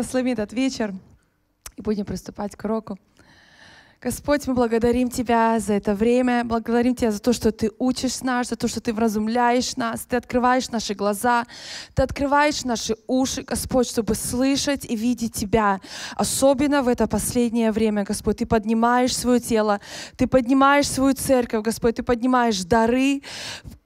благослови этот вечер и будем приступать к уроку. Господь, мы благодарим Тебя за это время, благодарим Тебя за то, что Ты учишь нас, за то, что Ты вразумляешь нас, Ты открываешь наши глаза, Ты открываешь наши уши, Господь, чтобы слышать и видеть Тебя, особенно в это последнее время, Господь. Ты поднимаешь свое тело, Ты поднимаешь свою церковь, Господь, Ты поднимаешь дары,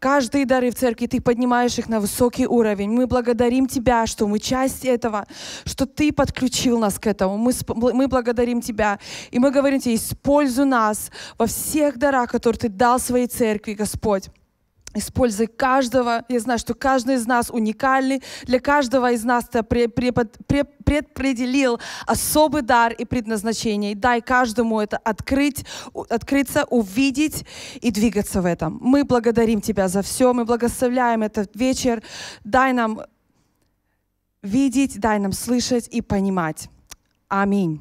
каждые дары в церкви, Ты поднимаешь их на высокий уровень. Мы благодарим Тебя, что мы часть этого, что Ты подключил нас к этому. Мы, мы благодарим Тебя. И мы говорим Тебе, используй нас во всех дарах, которые Ты дал своей церкви, Господь используй каждого. Я знаю, что каждый из нас уникальный. Для каждого из нас ты предопределил особый дар и предназначение. И дай каждому это открыть, открыться, увидеть и двигаться в этом. Мы благодарим Тебя за все. Мы благословляем этот вечер. Дай нам видеть, дай нам слышать и понимать. Аминь.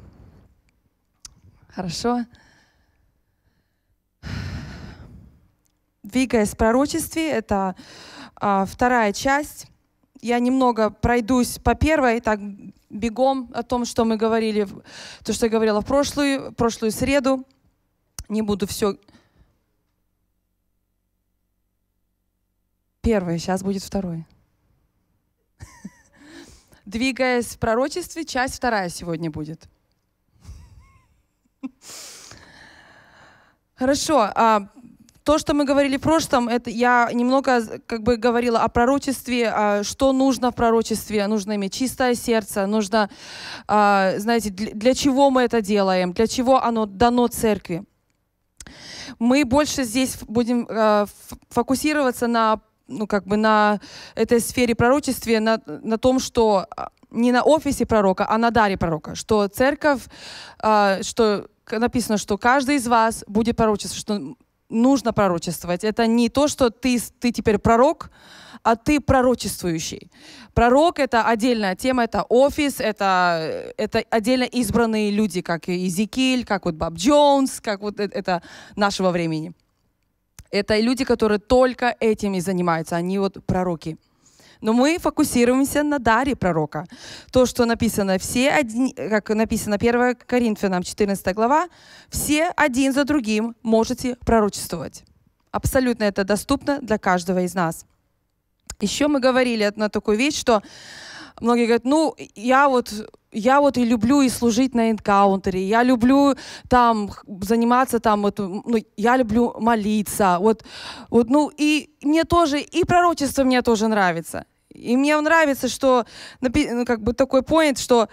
Хорошо? двигаясь в пророчестве. Это а, вторая часть. Я немного пройдусь по первой, так бегом о том, что мы говорили, то, что я говорила в прошлую, прошлую среду. Не буду все... Первое, сейчас будет второе. Двигаясь в пророчестве, часть вторая сегодня будет. Хорошо. А, то, что мы говорили в прошлом, это я немного как бы говорила о пророчестве, а, что нужно в пророчестве. Нужно иметь чистое сердце, нужно, а, знаете, для, чего мы это делаем, для чего оно дано церкви. Мы больше здесь будем а, фокусироваться на ну, как бы на этой сфере пророчестве, на, на том, что не на офисе пророка, а на даре пророка, что церковь, что написано, что каждый из вас будет пророчествовать, что нужно пророчествовать. Это не то, что ты, ты теперь пророк, а ты пророчествующий. Пророк — это отдельная тема, это офис, это, это отдельно избранные люди, как Изикиль, как вот Боб Джонс, как вот э, это нашего времени. Это люди, которые только этим и занимаются, они а вот пророки — но мы фокусируемся на даре пророка. То, что написано все один, как написано 1 Коринфянам 14 глава, все один за другим можете пророчествовать. Абсолютно это доступно для каждого из нас. Еще мы говорили на такую вещь, что многие говорят, ну, я вот я вот и люблю и служить на энкаунтере, я люблю там заниматься там, вот, ну, я люблю молиться, вот, вот, ну, и мне тоже, и пророчество мне тоже нравится. И мне нравится, что ну, как бы такой поинт, что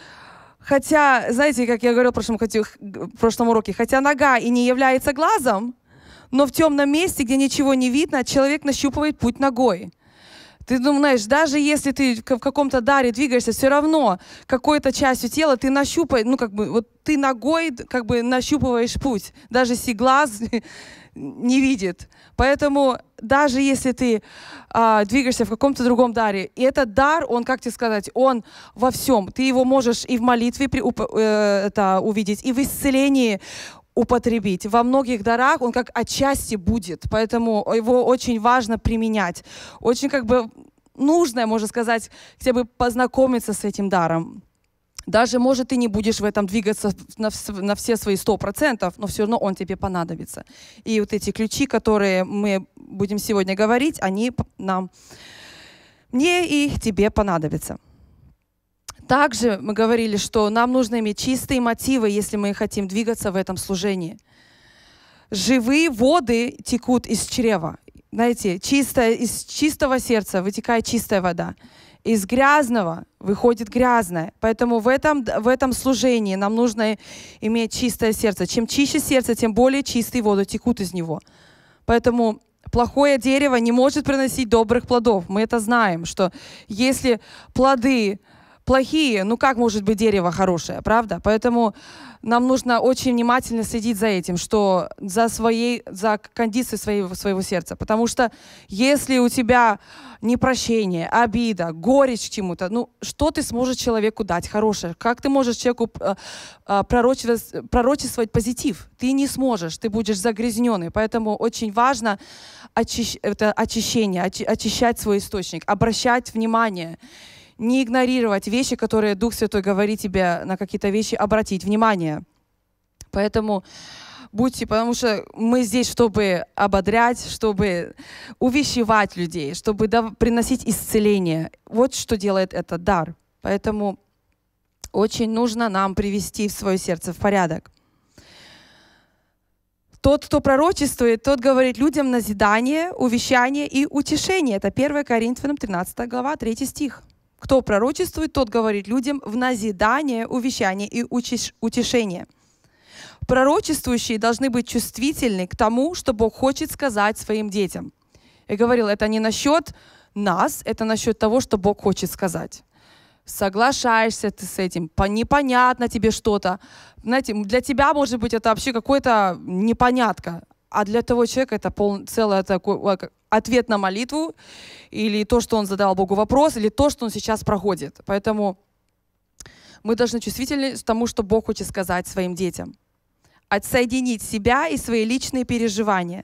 хотя, знаете, как я говорил в прошлом, в прошлом уроке, хотя нога и не является глазом, но в темном месте, где ничего не видно, человек нащупывает путь ногой. Ты думаешь, даже если ты в каком-то даре двигаешься, все равно какой-то частью тела ты нащупаешь, ну как бы вот ты ногой как бы нащупываешь путь, даже если глаз не видит. Поэтому даже если ты э, двигаешься в каком-то другом даре, и этот дар, он, как тебе сказать, он во всем. Ты его можешь и в молитве при, э, это увидеть, и в исцелении употребить. Во многих дарах он как отчасти будет, поэтому его очень важно применять. Очень как бы нужное, можно сказать, хотя бы познакомиться с этим даром. Даже, может, ты не будешь в этом двигаться на, на все свои 100%, но все равно он тебе понадобится. И вот эти ключи, которые мы будем сегодня говорить, они нам, мне и тебе понадобятся. Также мы говорили, что нам нужно иметь чистые мотивы, если мы хотим двигаться в этом служении. Живые воды текут из чрева. Знаете, чисто, из чистого сердца вытекает чистая вода. Из грязного выходит грязное, Поэтому в этом, в этом служении нам нужно иметь чистое сердце. Чем чище сердце, тем более чистые воды текут из него. Поэтому плохое дерево не может приносить добрых плодов. Мы это знаем, что если плоды плохие, ну как может быть дерево хорошее, правда? Поэтому нам нужно очень внимательно следить за этим, что за своей, за кондицией своего, своего сердца. Потому что если у тебя непрощение, обида, горечь к чему-то, ну что ты сможешь человеку дать хорошее? Как ты можешь человеку э, э, пророчествовать, пророчествовать позитив? Ты не сможешь, ты будешь загрязненный. Поэтому очень важно очищ, это очищение, очи- очищать свой источник, обращать внимание не игнорировать вещи, которые Дух Святой говорит тебе на какие-то вещи, обратить внимание. Поэтому будьте, потому что мы здесь, чтобы ободрять, чтобы увещевать людей, чтобы приносить исцеление. Вот что делает этот дар. Поэтому очень нужно нам привести в свое сердце в порядок. Тот, кто пророчествует, тот говорит людям назидание, увещание и утешение. Это 1 Коринфянам 13 глава, 3 стих. Кто пророчествует, тот говорит людям в назидание, увещание и утешение. Пророчествующие должны быть чувствительны к тому, что Бог хочет сказать своим детям. Я говорил, это не насчет нас, это насчет того, что Бог хочет сказать. Соглашаешься ты с этим, непонятно тебе что-то. Знаете, для тебя, может быть, это вообще какое-то непонятка а для того человека это пол, целое такое, ответ на молитву, или то, что он задал Богу вопрос, или то, что он сейчас проходит. Поэтому мы должны чувствительны к тому, что Бог хочет сказать своим детям. Отсоединить себя и свои личные переживания.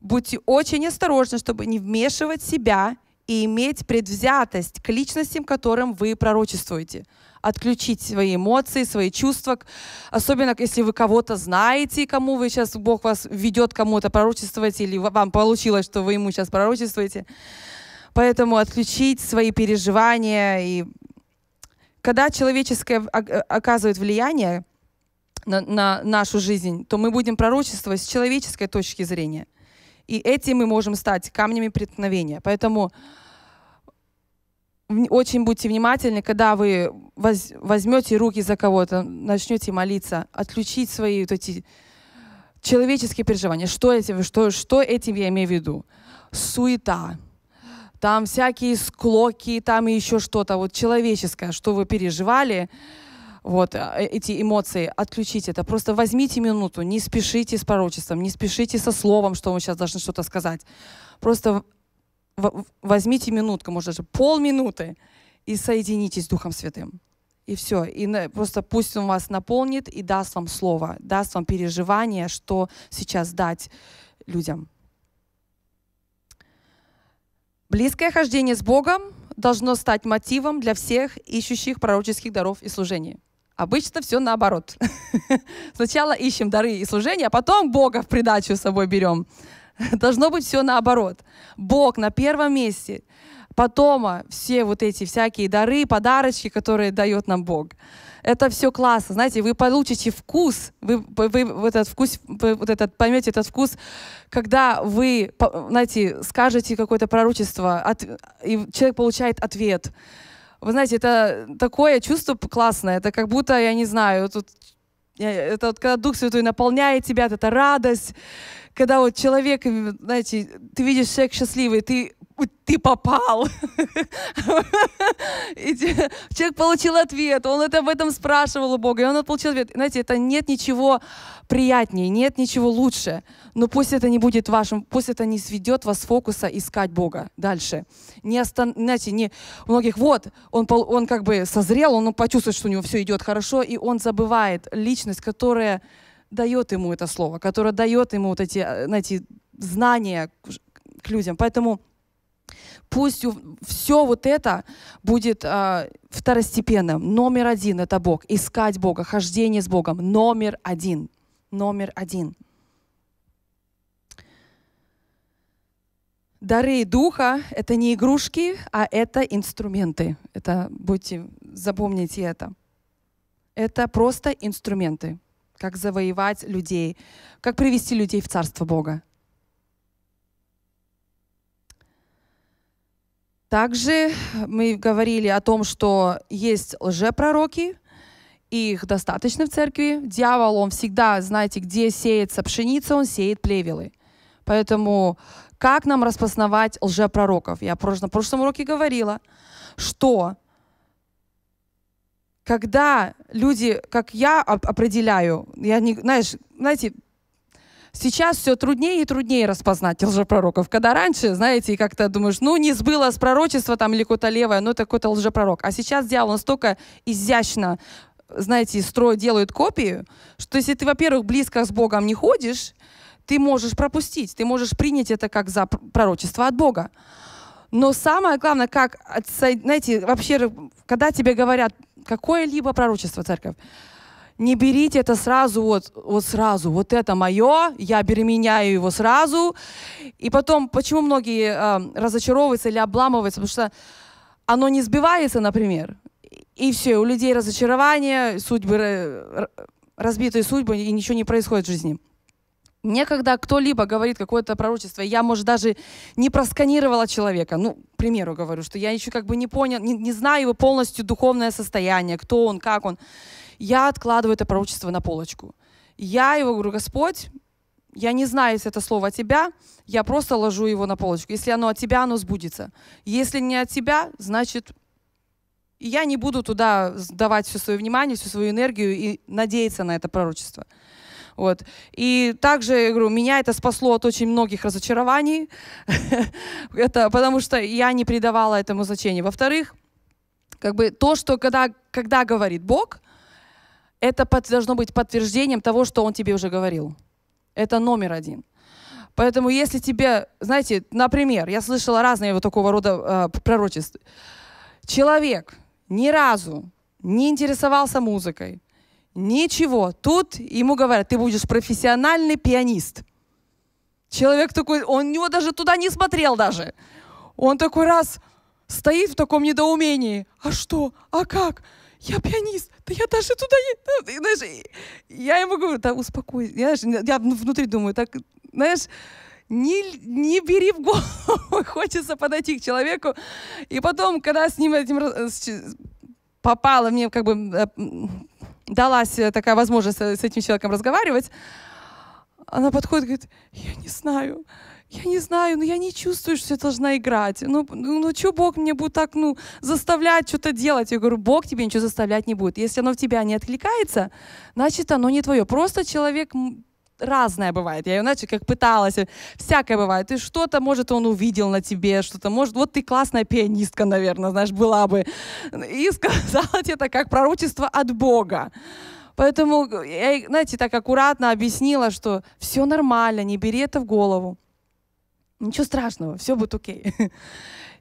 Будьте очень осторожны, чтобы не вмешивать себя и иметь предвзятость к личностям, которым вы пророчествуете отключить свои эмоции, свои чувства, особенно если вы кого-то знаете, кому вы сейчас, Бог вас ведет кому-то пророчествовать, или вам получилось, что вы ему сейчас пророчествуете. Поэтому отключить свои переживания. И когда человеческое э, оказывает влияние на, на нашу жизнь, то мы будем пророчествовать с человеческой точки зрения. И этим мы можем стать камнями преткновения. Поэтому очень будьте внимательны, когда вы возьмете руки за кого-то, начнете молиться, отключить свои вот эти человеческие переживания. Что этим, что, что этим я имею в виду? Суета, там всякие склоки, там и еще что-то вот человеческое, что вы переживали, вот э, эти эмоции, отключите это. Просто возьмите минуту, не спешите с пророчеством, не спешите со словом, что вы сейчас должны что-то сказать. Просто возьмите минутку, может даже полминуты, и соединитесь с Духом Святым. И все. И просто пусть Он вас наполнит и даст вам слово, даст вам переживание, что сейчас дать людям. Близкое хождение с Богом должно стать мотивом для всех ищущих пророческих даров и служений. Обычно все наоборот. Сначала ищем дары и служения, а потом Бога в придачу с собой берем. Должно быть все наоборот. Бог на первом месте, потом все вот эти всякие дары, подарочки, которые дает нам Бог. Это все классно. Знаете, вы получите вкус, вы, вы вот этот вкус, вы, вот этот, поймете этот вкус, когда вы, знаете, скажете какое-то пророчество, от, и человек получает ответ. Вы знаете, это такое чувство классное, это как будто, я не знаю, тут это вот когда Дух Святой наполняет тебя, это радость, когда вот человек, знаете, ты видишь человек счастливый, ты ты попал. Человек получил ответ, он это об этом спрашивал у Бога, и он получил ответ. Знаете, это нет ничего приятнее, нет ничего лучше, но пусть это не будет вашим, пусть это не сведет вас с фокуса искать Бога дальше. Не остан... Знаете, не... у многих вот, он, он как бы созрел, он почувствует, что у него все идет хорошо, и он забывает личность, которая дает ему это слово, которая дает ему вот эти, э, знаете, знания к людям. Поэтому Пусть все вот это будет э, второстепенным. Номер один — это Бог. Искать Бога, хождение с Богом. Номер один. Номер один. Дары Духа — это не игрушки, а это инструменты. Это будьте, запомните это. Это просто инструменты, как завоевать людей, как привести людей в Царство Бога. Также мы говорили о том, что есть лжепророки, их достаточно в церкви. Дьявол, он всегда, знаете, где сеется пшеница, он сеет плевелы. Поэтому как нам распознавать лжепророков? Я на прошлом уроке говорила, что когда люди, как я определяю, я не, знаешь, знаете, сейчас все труднее и труднее распознать лжепророков. Когда раньше, знаете, как-то думаешь, ну, не сбылось пророчество там или какое-то левое, ну, это какой-то лжепророк. А сейчас дьявол настолько изящно знаете, строй делают копию, что если ты, во-первых, близко с Богом не ходишь, ты можешь пропустить, ты можешь принять это как за пророчество от Бога. Но самое главное, как, знаете, вообще, когда тебе говорят какое-либо пророчество, церковь, не берите это сразу, вот, вот сразу, вот это мое, я беременяю его сразу. И потом, почему многие э, разочаровываются или обламываются, потому что оно не сбивается, например. И все, у людей разочарование, судьбы, э, разбитые судьбы, и ничего не происходит в жизни. Мне когда кто-либо говорит какое-то пророчество, я, может, даже не просканировала человека, ну, к примеру говорю, что я еще как бы не понял, не, не знаю его полностью духовное состояние, кто он, как он я откладываю это пророчество на полочку. Я его говорю, Господь, я не знаю, если это слово от тебя, я просто ложу его на полочку. Если оно от тебя, оно сбудется. Если не от тебя, значит, я не буду туда давать все свое внимание, всю свою энергию и надеяться на это пророчество. Вот. И также, я говорю, меня это спасло от очень многих разочарований, это, потому что я не придавала этому значения. Во-вторых, как бы то, что когда, когда говорит Бог, это под, должно быть подтверждением того, что он тебе уже говорил. Это номер один. Поэтому если тебе, знаете, например, я слышала разные вот такого рода э, а, пророчества. Человек ни разу не интересовался музыкой, ничего. Тут ему говорят, ты будешь профессиональный пианист. Человек такой, он него даже туда не смотрел даже. Он такой раз стоит в таком недоумении. А что? А как? я пианист, да я даже туда не... Ну, знаешь, я ему говорю, да успокойся. Я, я ну, внутри думаю, так, знаешь, не, не бери в голову, хочется подойти к человеку. И потом, когда с ним этим попала, мне как бы э, далась такая возможность с этим человеком разговаривать, она подходит и говорит, я не знаю, я не знаю, но я не чувствую, что я должна играть. Ну, ну, ну что Бог мне будет так, ну, заставлять что-то делать? Я говорю, Бог тебе ничего заставлять не будет. Если оно в тебя не откликается, значит, оно не твое. Просто человек разное бывает. Я иначе как пыталась. Всякое бывает. И что-то, может, он увидел на тебе, что-то, может, вот ты классная пианистка, наверное, знаешь, была бы. И сказала тебе это как пророчество от Бога. Поэтому э, я, знаете, так аккуратно объяснила, что все нормально, не бери это в голову ничего страшного, все будет окей.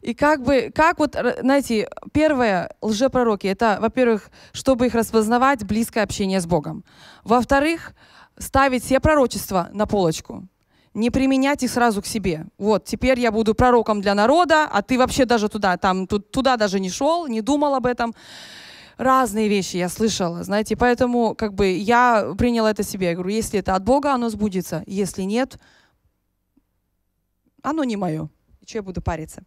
И как бы, как вот, знаете, первое, лжепророки, это, во-первых, чтобы их распознавать, близкое общение с Богом. Во-вторых, ставить все пророчества на полочку, не применять их сразу к себе. Вот, теперь я буду пророком для народа, а ты вообще даже туда, там, тут, туда даже не шел, не думал об этом. Разные вещи я слышала, знаете, поэтому как бы я приняла это себе. Я говорю, если это от Бога, оно сбудется, если нет — оно не мое. И что я буду париться?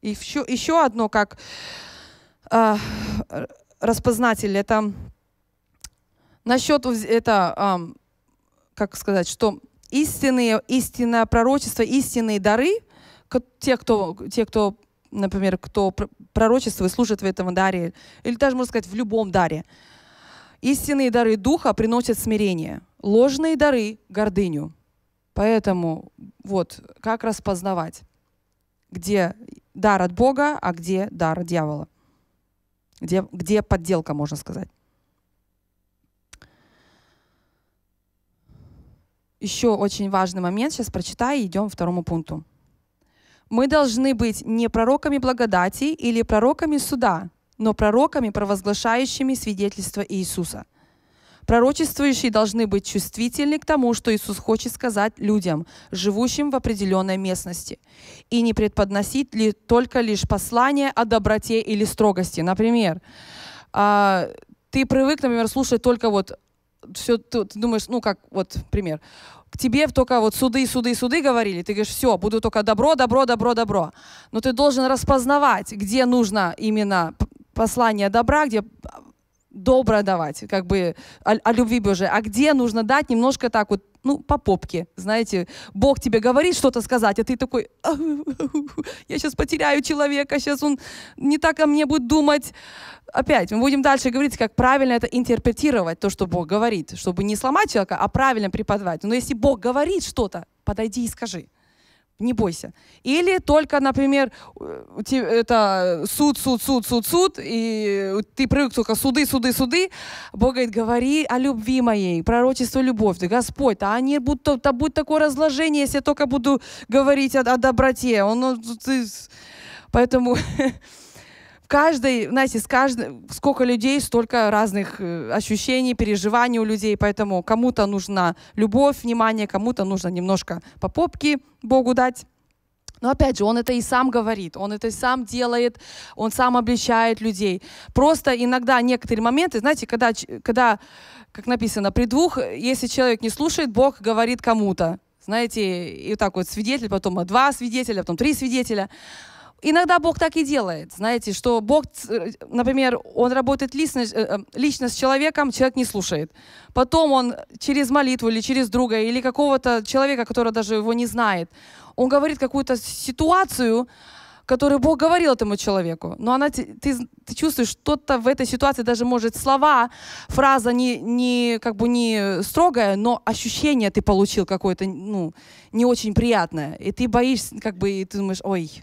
И еще, еще одно, как э, распознатель, это насчет это, э, как сказать, что истинные, истинное пророчество, истинные дары, те, кто, те, кто например, кто пророчествует, служит в этом даре, или даже, можно сказать, в любом даре. Истинные дары Духа приносят смирение, ложные дары — гордыню. Поэтому вот как распознавать, где дар от Бога, а где дар дьявола. Где, где подделка, можно сказать. Еще очень важный момент, сейчас прочитаю и идем к второму пункту. Мы должны быть не пророками благодати или пророками суда, но пророками, провозглашающими свидетельство Иисуса – Пророчествующие должны быть чувствительны к тому, что Иисус хочет сказать людям, живущим в определенной местности, и не предподносить ли только лишь послание о доброте или строгости. Например, а, ты привык, например, слушать только вот все, ты, ты думаешь, ну как, вот пример, к тебе только вот суды, суды, суды говорили, ты говоришь, все, буду только добро, добро, добро, добро. Но ты должен распознавать, где нужно именно послание добра, где добро давать, как бы о, о любви Божией. А где нужно дать немножко так вот, ну, по попке, знаете. Бог тебе говорит что-то сказать, а ты такой, я сейчас потеряю человека, сейчас он не так о мне будет думать. Опять, мы будем дальше говорить, как правильно это интерпретировать, то, что Бог говорит, чтобы не сломать человека, а правильно преподавать. Но если Бог говорит что-то, подойди и скажи не бойся. Или только, например, э, это суд, суд, суд, суд, суд, и ты привык только суды, суды, суды. Бог говорит, говори о любви моей, пророчество любовь. Ты Господь, а они будто, да будет такое разложение, если я только буду говорить о, о доброте. Он, ты... Поэтому каждой, знаете, с каждой, сколько людей, столько разных э, ощущений, переживаний у людей, поэтому кому-то нужна любовь, внимание, кому-то нужно немножко по попке Богу дать. Но опять же, он это и сам говорит, он это и сам делает, он сам обличает людей. Просто иногда некоторые моменты, знаете, когда, когда как написано, при двух, если человек не слушает, Бог говорит кому-то. Знаете, и вот так вот свидетель, потом два свидетеля, потом три свидетеля. Иногда Бог так и делает, знаете, что Бог, э, например, Он работает лично, э, э, лично с человеком, человек не слушает. Потом Он через молитву или через друга, или какого-то человека, который даже его не знает, Он говорит какую-то ситуацию, которую Бог говорил этому человеку. Но она, ты, ты чувствуешь, что-то в этой ситуации, даже, может, слова, фраза не, не, как бы не строгая, но ощущение ты получил какое-то ну, не очень приятное. И ты боишься, как бы, и ты думаешь, ой,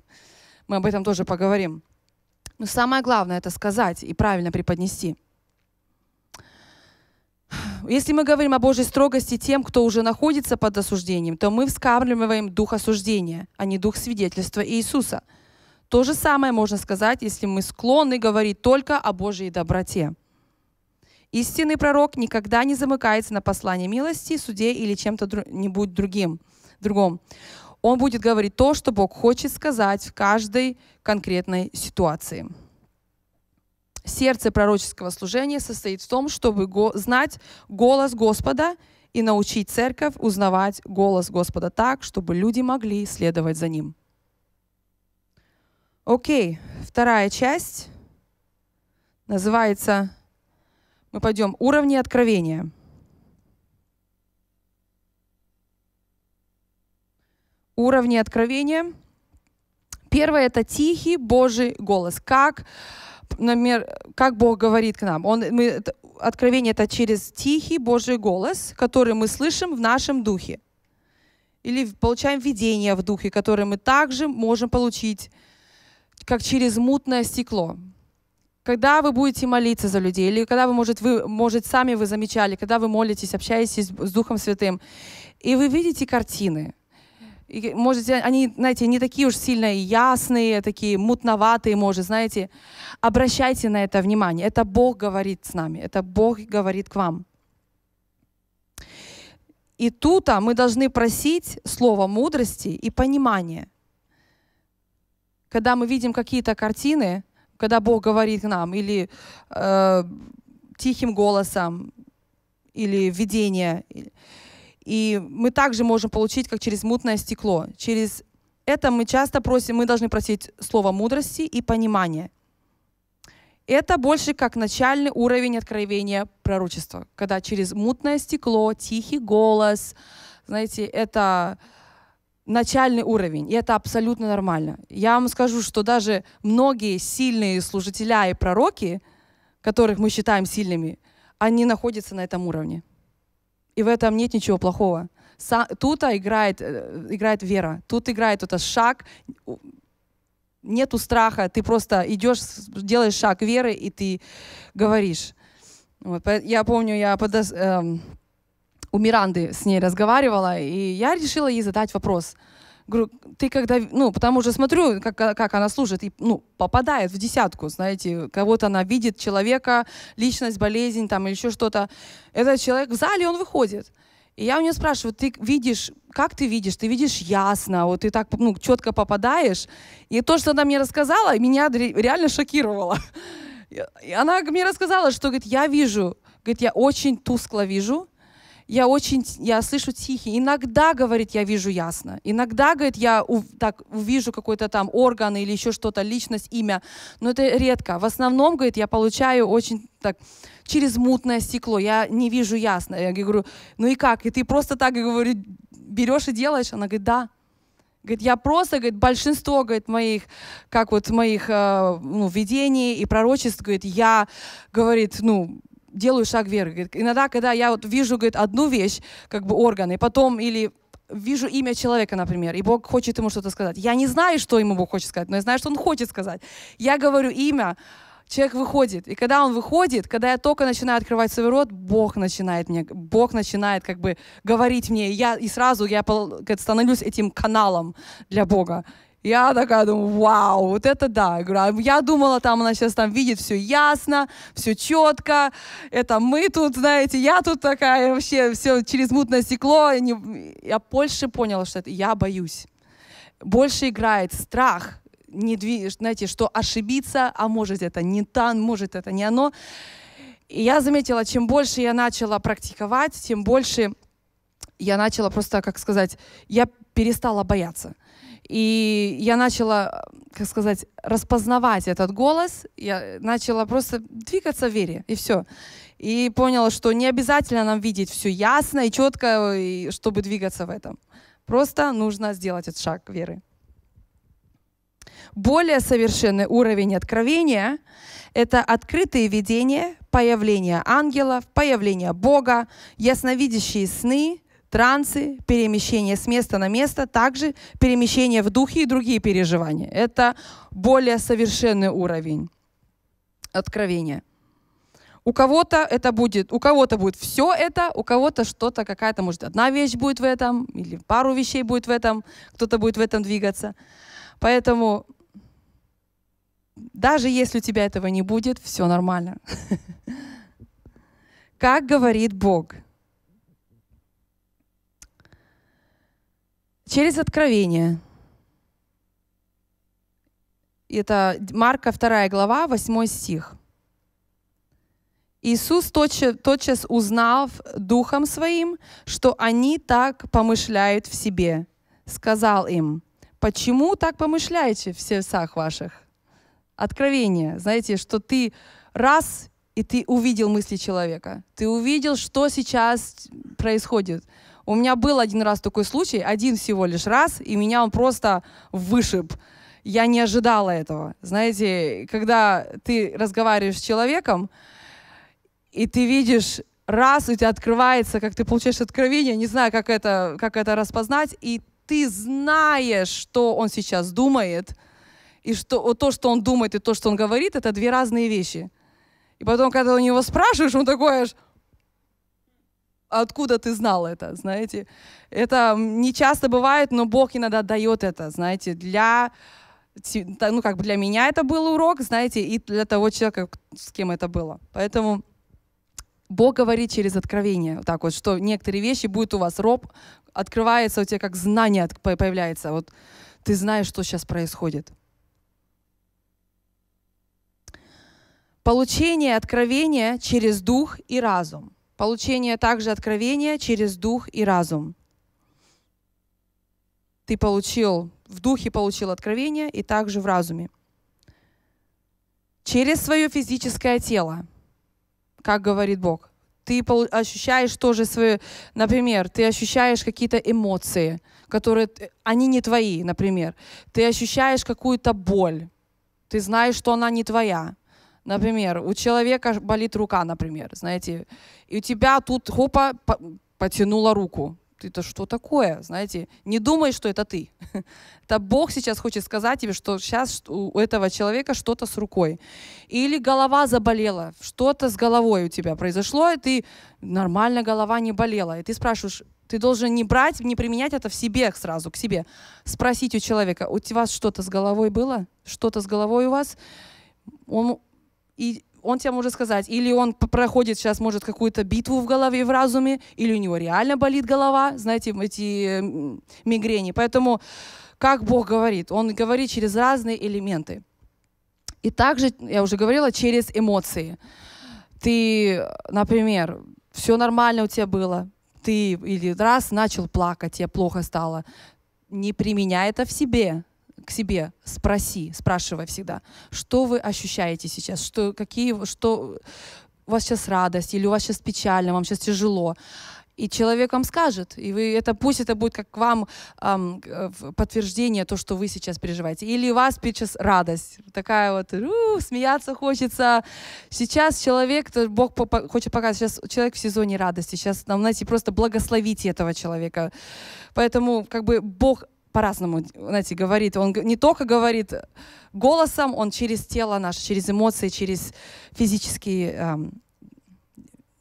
мы об этом тоже поговорим. Но самое главное — это сказать и правильно преподнести. Если мы говорим о Божьей строгости тем, кто уже находится под осуждением, то мы вскармливаем дух осуждения, а не дух свидетельства Иисуса. То же самое можно сказать, если мы склонны говорить только о Божьей доброте. Истинный пророк никогда не замыкается на послании милости, суде или чем-то нибудь другим, другом. Он будет говорить то, что Бог хочет сказать в каждой конкретной ситуации. Сердце пророческого служения состоит в том, чтобы знать голос Господа и научить церковь узнавать голос Господа так, чтобы люди могли следовать за ним. Окей, вторая часть называется, мы пойдем, уровни откровения. уровни откровения. Первое — это тихий Божий голос. Как, например, как Бог говорит к нам. Он, мы, откровение — это через тихий Божий голос, который мы слышим в нашем духе. Или получаем видение в духе, которое мы также можем получить, как через мутное стекло. Когда вы будете молиться за людей, или когда вы, может, вы, может, сами вы замечали, когда вы молитесь, общаетесь с Духом Святым, и вы видите картины — и, может, они, знаете, не такие уж сильно ясные, такие мутноватые, может, знаете. Обращайте на это внимание. Это Бог говорит с нами, это Бог говорит к вам. И тут а, мы должны просить слова мудрости и понимания. Когда мы видим какие-то картины, когда Бог говорит к нам, или э, тихим голосом, или видение, и мы также можем получить, как через мутное стекло. Через это мы часто просим, мы должны просить слова мудрости и понимания. Это больше как начальный уровень откровения пророчества, когда через мутное стекло, тихий голос, знаете, это начальный уровень, и это абсолютно нормально. Я вам скажу, что даже многие сильные служители и пророки, которых мы считаем сильными, они находятся на этом уровне. И в этом нет ничего плохого. Тут играет, э, играет вера, тут играет этот шаг, нету страха, ты просто идешь, делаешь шаг веры, и ты говоришь. Вот. Я помню, я подос... Эм, у Миранды с ней разговаривала, и я решила ей задать вопрос – Говорю, ты когда, ну, потому что смотрю, как, как она служит, и, ну, попадает в десятку, знаете, кого-то она видит, человека, личность, болезнь там или еще что-то. Этот человек в зале, он выходит. И я у нее спрашиваю, ты видишь, как ты видишь? Ты видишь ясно, вот ты так ну, четко попадаешь. И то, что она мне рассказала, меня реально шокировало. И она мне рассказала, что, говорит, я вижу, говорит, я очень тускло вижу, я очень, я слышу тихий. Иногда, говорит, я вижу ясно. Иногда, говорит, я у, так увижу какой-то там орган или еще что-то, личность, имя. Но это редко. В основном, говорит, я получаю очень так через мутное стекло. Я не вижу ясно. Я говорю, ну и как? И ты просто так, говорю, берешь и делаешь? Она говорит, да. Говорит, я просто, говорит, большинство, говорит, моих, как вот моих, э, ну, видений и пророчеств, говорит, я, говорит, ну, делаю шаг вверх. Говорит, иногда, когда я вот вижу говорит, одну вещь, как бы органы, потом или вижу имя человека, например, и Бог хочет ему что-то сказать. Я не знаю, что ему Бог хочет сказать, но я знаю, что он хочет сказать. Я говорю имя, человек выходит. И когда он выходит, когда я только начинаю открывать свой рот, Бог начинает мне, Бог начинает как бы говорить мне. И, я, и сразу я становлюсь этим каналом для Бога. Я такая думаю, вау, вот это да. Я, говорю, «А я думала, там она сейчас там видит все ясно, все четко. Это мы тут, знаете, я тут такая вообще все через мутное стекло. Я, больше поняла, что это я боюсь. Больше играет страх, не движ, знаете, что ошибиться, а может это не тан, может это не оно. И я заметила, чем больше я начала практиковать, тем больше я начала просто, как сказать, я перестала бояться. И я начала, как сказать, распознавать этот голос, я начала просто двигаться в вере, и все. И поняла, что не обязательно нам видеть все ясно и четко, и чтобы двигаться в этом. Просто нужно сделать этот шаг веры. Более совершенный уровень откровения — это открытые видения, появление ангелов, появление Бога, ясновидящие сны, трансы, перемещение с места на место, также перемещение в духе и другие переживания. Это более совершенный уровень откровения. У кого-то это будет, у кого-то будет все это, у кого-то что-то, какая-то, может, одна вещь будет в этом, или пару вещей будет в этом, кто-то будет в этом двигаться. Поэтому даже если у тебя этого не будет, все нормально. Как говорит Бог – Через откровение. Это Марка 2 глава, 8 стих. Иисус тотчас, тотчас узнав духом своим, что они так помышляют в себе, сказал им, почему так помышляете в сердцах ваших? Откровение, знаете, что ты раз, и ты увидел мысли человека, ты увидел, что сейчас происходит – у меня был один раз такой случай, один всего лишь раз, и меня он просто вышиб. Я не ожидала этого. Знаете, когда ты разговариваешь с человеком, и ты видишь раз, у тебя открывается, как ты получаешь откровение, не знаю, как это, как это распознать, и ты знаешь, что он сейчас думает, и что то, что он думает, и то, что он говорит, это две разные вещи. И потом, когда у него спрашиваешь, он такой аж, откуда ты знал это, знаете. Это не часто бывает, но Бог иногда дает это, знаете, для ну, как бы для меня это был урок, знаете, и для того человека, с кем это было. Поэтому Бог говорит через откровение, вот так вот, что некоторые вещи будут у вас роб, открывается у тебя как знание появляется, вот ты знаешь, что сейчас происходит. Получение откровения через дух и разум. Получение также откровения через дух и разум. Ты получил, в духе получил откровение и также в разуме. Через свое физическое тело, как говорит Бог, ты ощущаешь тоже свое, например, ты ощущаешь какие-то эмоции, которые, э, они не твои, например. Ты ощущаешь какую-то боль, ты знаешь, что она не твоя. Например, у человека болит рука, например, знаете, и у тебя тут хопа потянула руку. Это что такое, знаете? Не думай, что это ты. Это Бог сейчас хочет сказать тебе, что сейчас у этого человека что-то с рукой. Или голова заболела, что-то с головой у тебя произошло, и ты нормально голова не болела. И ты спрашиваешь, ты должен не брать, не применять это в себе сразу, к себе. Спросить у человека, у вас что-то с головой было? Что-то с головой у вас? Он и он тебе может сказать, или он проходит сейчас, может, какую-то битву в голове, в разуме, или у него реально болит голова, знаете, эти мигрени. Поэтому, как Бог говорит, Он говорит через разные элементы. И также, я уже говорила, через эмоции. Ты, например, все нормально у тебя было, ты или раз начал плакать, тебе плохо стало, не применяй это в себе к себе спроси, спрашивай всегда, что вы ощущаете сейчас, что, какие, что у вас сейчас радость, или у вас сейчас печально, вам сейчас тяжело. И человек вам скажет, и вы это пусть это будет как вам эм, подтверждение то, что вы сейчас переживаете, или у вас сейчас радость такая вот у, смеяться хочется. Сейчас человек, то Бог хочет показать, сейчас человек в сезоне радости, сейчас нам знаете просто благословите этого человека. Поэтому как бы Бог по-разному, знаете, говорит. Он не только говорит голосом, он через тело наше, через эмоции, через физические эм,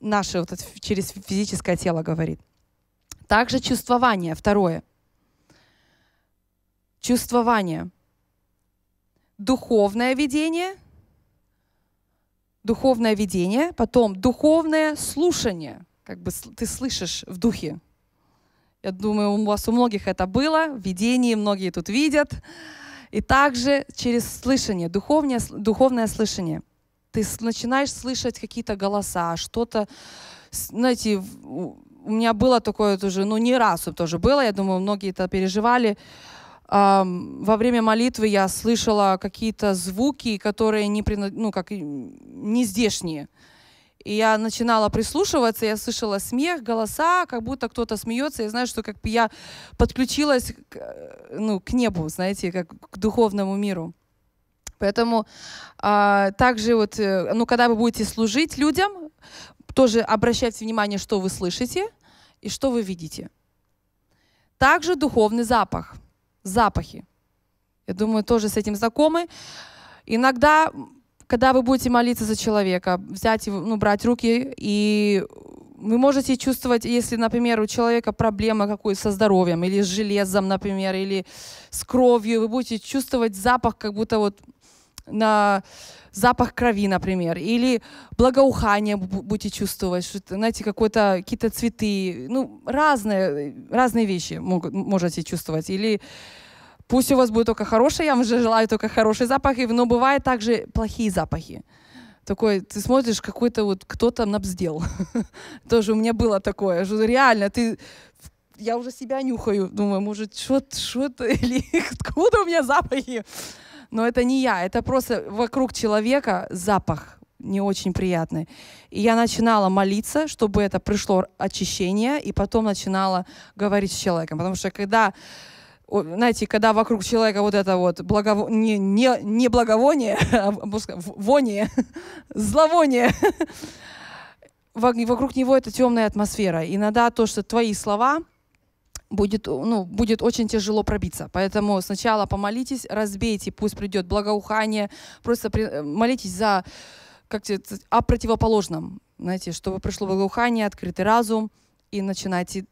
наши, вот это, через физическое тело говорит. Также чувствование, второе. Чувствование. Духовное видение. Духовное видение, потом духовное слушание. Как бы ты слышишь в духе, я думаю, у вас у многих это было, Видение многие тут видят. И также через слышание, духовное, духовное слышание. Ты начинаешь слышать какие-то голоса, что-то, знаете, у меня было такое тоже, ну не раз тоже было, я думаю, многие это переживали. Во время молитвы я слышала какие-то звуки, которые не, ну, как, не здешние. И я начинала прислушиваться, я слышала смех, голоса, как будто кто-то смеется. Я знаю, что как бы я подключилась к, э, ну, к небу, знаете, как к духовному миру. Поэтому а, также вот, э, ну, когда вы будете служить людям, тоже обращайте внимание, что вы слышите и что вы видите. Также духовный запах, запахи. Я думаю, тоже с этим знакомы. Иногда когда вы будете молиться за человека, взять его, ну, брать руки, и вы можете чувствовать, если, например, у человека проблема какой со здоровьем, или с железом, например, или с кровью, вы будете чувствовать запах, как будто вот на запах крови, например, или благоухание будете чувствовать, что, знаете, какой-то, какие-то цветы, ну, разные, разные вещи могут, можете чувствовать, или Пусть у вас будет только хорошее, я вам же желаю только хорошие запахи, но бывают также плохие запахи. Такой, ты смотришь, какой-то вот кто-то набздел. Тоже у меня было такое, что реально, ты я уже себя нюхаю, думаю, может, что-то, что-то, или откуда у меня запахи? Но это не я, это просто вокруг человека запах не очень приятный. И я начинала молиться, чтобы это пришло очищение, и потом начинала говорить с человеком. Потому что когда знаете, когда вокруг человека вот это вот благово... не, не, не благовоние, а воние, зловоние, вокруг него это темная атмосфера. Иногда то, что твои слова будет, ну, будет очень тяжело пробиться. Поэтому сначала помолитесь, разбейте, пусть придет благоухание, просто при... Э, молитесь за как о противоположном, знаете, чтобы пришло благоухание, открытый разум, и начинайте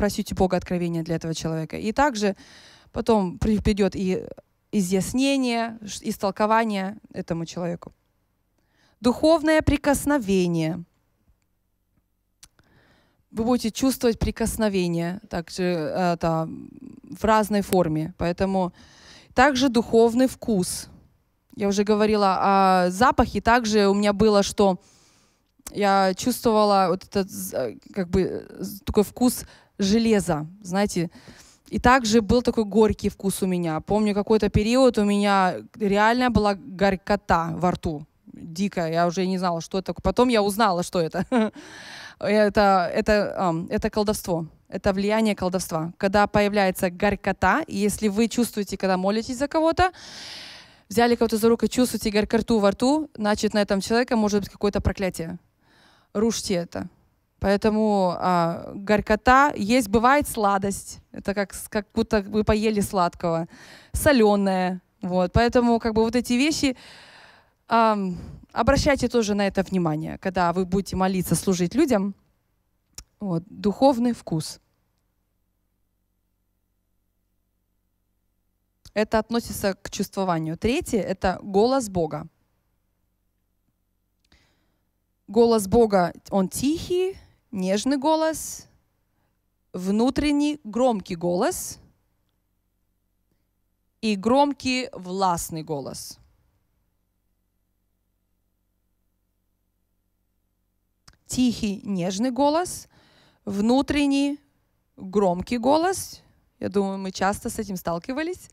просите Бога откровения для этого человека. И также потом придет и изъяснение, истолкование этому человеку. Духовное прикосновение. Вы будете чувствовать прикосновение также это, в разной форме. Поэтому также духовный вкус. Я уже говорила о запахе. Также у меня было, что я чувствовала вот этот э, как бы такой вкус железа, знаете. И также был такой горький вкус у меня. Помню, какой-то период у меня реально была горькота во рту. Дикая, я уже не знала, что это. Потом я узнала, что это. это, это, это колдовство. Это влияние колдовства. Когда появляется горькота, если вы чувствуете, когда молитесь за кого-то, взяли кого-то за руку, чувствуете горькоту во рту, значит, на этом человеке может быть какое-то проклятие. Рушьте это. Поэтому а, горькота есть, бывает сладость. Это как, как будто вы поели сладкого. Соленое. Вот. Поэтому как бы вот эти вещи... А, обращайте тоже на это внимание, когда вы будете молиться, служить людям. Вот, духовный вкус. Это относится к чувствованию. Третье — это голос Бога. Голос Бога, он тихий, нежный голос, внутренний громкий голос и громкий властный голос. Тихий нежный голос, внутренний громкий голос, я думаю, мы часто с этим сталкивались,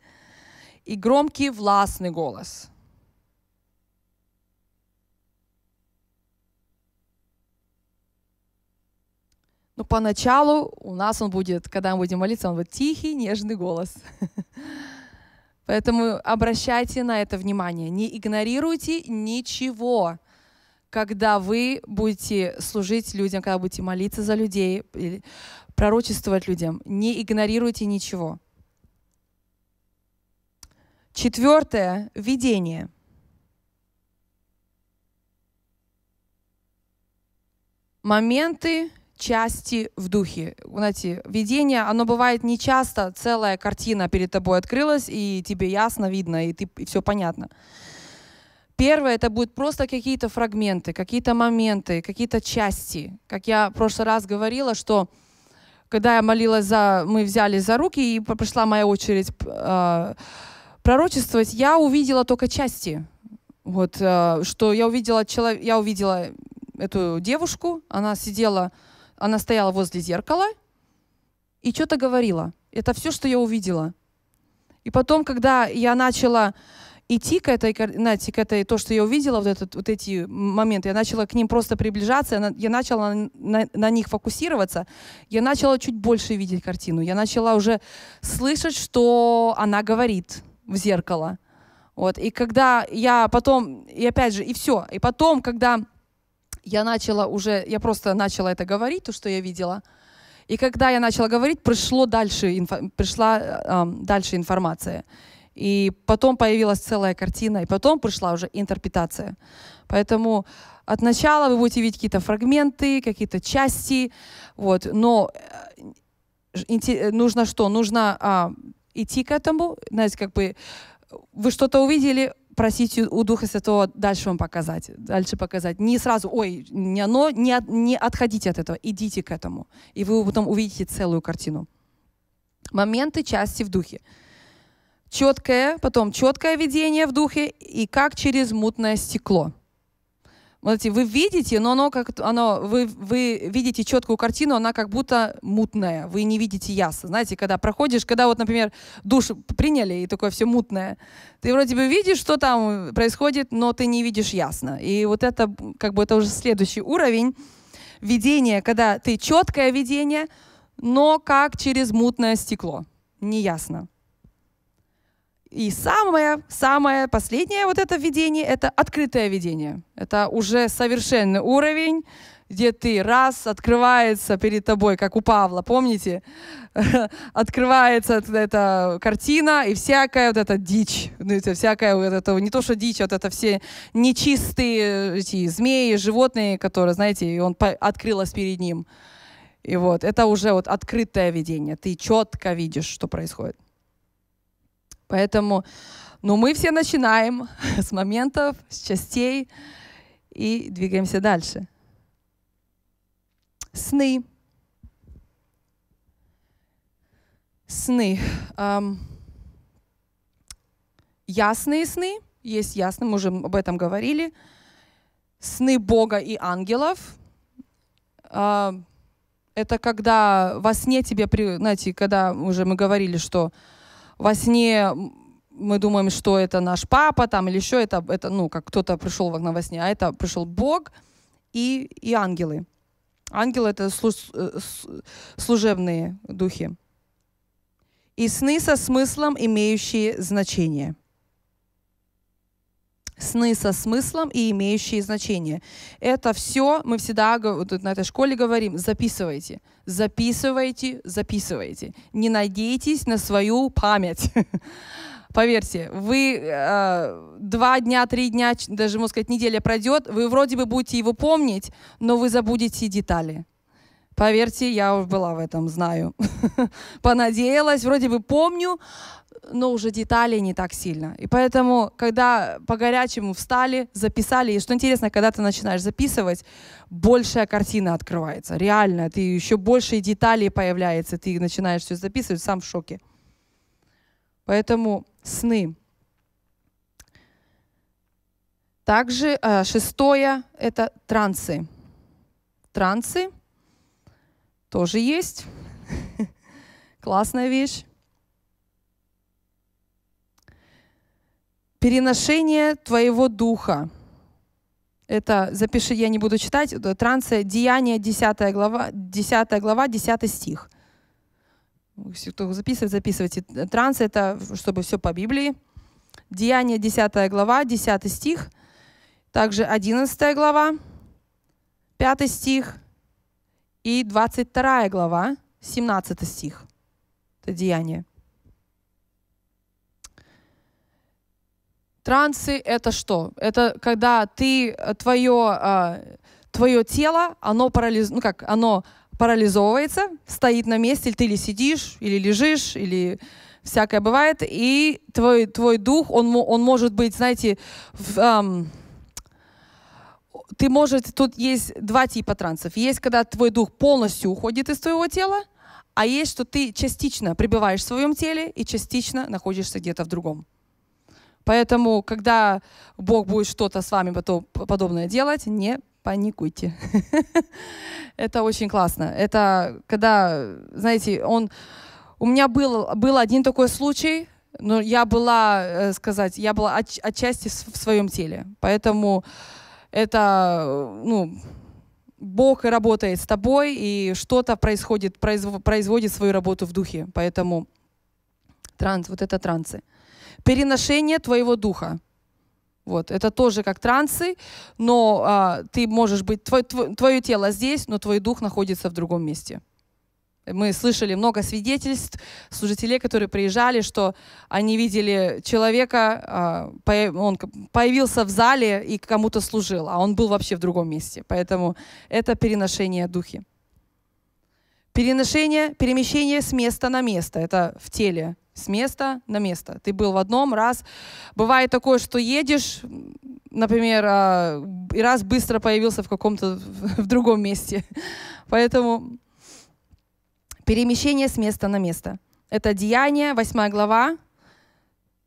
и громкий властный голос – Но ну, поначалу у нас он будет, когда мы будем молиться, он будет тихий, нежный голос. Поэтому обращайте на это внимание. Не игнорируйте ничего, когда вы будете служить людям, когда будете молиться за людей, пророчествовать людям. Не игнорируйте ничего. Четвертое — видение. Моменты, части в духе. Знаете, видение, оно бывает не часто, целая картина перед тобой открылась, и тебе ясно видно, и, ты, и все понятно. Первое, это будут просто какие-то фрагменты, какие-то моменты, какие-то части. Как я в прошлый раз говорила, что когда я молилась за... Мы взяли за руки, и пришла моя очередь а, пророчествовать, я увидела только части. Вот, э, что я увидела, челов... я увидела эту девушку, она сидела она стояла возле зеркала и что-то говорила. Это все, что я увидела. И потом, когда я начала идти к этой, знаете, к этой, то, что я увидела, вот, этот, вот эти моменты, я начала к ним просто приближаться, я, начала на, на, на них фокусироваться, я начала чуть больше видеть картину, я начала уже слышать, что она говорит в зеркало. Вот. И когда я потом, и опять же, и все, и потом, когда я начала уже, я просто начала это говорить, то, что я видела. И когда я начала говорить, пришло дальше, инфо, пришла э, дальше информация. И потом появилась целая картина, и потом пришла уже интерпретация. Поэтому от начала вы будете видеть какие-то фрагменты, какие-то части, вот. Но э, нужно что? Нужно а, идти к этому, знаете, как бы вы что-то увидели, просить у Духа Святого дальше вам показать, дальше показать. Не сразу, ой, не оно, не, от, не отходите от этого, идите к этому. И вы потом увидите целую картину. Моменты части в Духе. Четкое, потом четкое видение в Духе и как через мутное стекло. Смотрите, вы видите, но оно как оно, вы, вы видите четкую картину, она как будто мутная, вы не видите ясно. Знаете, когда проходишь, когда вот, например, душ приняли, и такое все мутное, ты вроде бы видишь, что там происходит, но ты не видишь ясно. И вот это, как бы, это уже следующий уровень видения, когда ты четкое видение, но как через мутное стекло, неясно. И самое-самое последнее вот это видение, это открытое видение, Это уже совершенный уровень, где ты раз открывается перед тобой, как у Павла, помните? открывается эта картина и всякая вот эта дичь, ну, это всякая вот это, не то что дичь, а вот это все нечистые эти змеи, животные, которые, знаете, и он открылось перед ним. И вот это уже вот открытое видение, ты четко видишь, что происходит. Поэтому, ну, мы все начинаем с моментов, с частей и двигаемся дальше. Сны. Сны. Эм, ясные сны. Есть ясные, мы уже об этом говорили. Сны Бога и ангелов. Эм, это когда во сне тебе, знаете, когда уже мы говорили, что во сне мы думаем, что это наш папа там или еще это, это ну, как кто-то пришел во, во сне, а это пришел Бог и, и ангелы. Ангелы — это служ, э, служебные духи. И сны со смыслом, имеющие значение — сны со смыслом и имеющие значение. Это все мы всегда на этой школе говорим, записывайте, записывайте, записывайте. Не надейтесь на свою память. Поверьте, вы э, два дня, три дня, даже, можно сказать, неделя пройдет, вы вроде бы будете его помнить, но вы забудете детали. Поверьте, я уже была в этом, знаю. Понадеялась, вроде бы помню, но уже детали не так сильно. И поэтому, когда по-горячему встали, записали, и что интересно, когда ты начинаешь записывать, большая картина открывается, реально, ты еще больше деталей появляется, ты начинаешь все записывать, сам в шоке. Поэтому сны. Также э, шестое – это трансы. Трансы – тоже есть. Классная вещь. Переношение твоего духа. Это, запиши, я не буду читать, э, трансы, Деяния, 10 глава, 10 глава, 10 стих. Если кто записывает, записывайте. Э, Транс — это чтобы все по Библии. Деяния, 10 глава, 10 стих. Также 11 глава, 5 стих — и 22 глава, 17 стих. Это деяние. Трансы — это что? Это когда ты, твое, э, твое э, тело, оно, парализ... ну, как, оно парализовывается, стоит на месте, или ты или сидишь, или лежишь, или всякое бывает, и твой, твой дух, он, он может быть, знаете, в, эм, ты можешь, тут есть два типа трансов. Есть, когда твой дух полностью уходит из твоего тела, а есть, что ты частично пребываешь в своем теле и частично находишься где-то в другом. Поэтому, когда Бог будет что-то с вами потом подобное делать, не паникуйте. Это очень классно. Это когда, знаете, он... У меня был, был один такой случай, но я была, э, сказать, я была от, отчасти в своем теле. Поэтому это, ну, Бог работает с тобой, и что-то происходит, произв, производит свою работу в духе. Поэтому транс, вот это трансы. Переношение твоего духа. Вот, это тоже как трансы, но а, ты можешь быть, твой, твой, твое тело здесь, но твой дух находится в другом месте. Мы слышали много свидетельств служителей, которые приезжали, что они видели человека, а, он появился в зале и кому-то служил, а он был вообще в другом месте. Поэтому это переношение духи. Переношение, перемещение с места на место. Это в теле. С места на место. Ты был в одном раз. Бывает такое, что едешь, например, а, и раз быстро появился в каком-то в другом месте. Поэтому Перемещение с места на место. Это Деяние, 8 глава,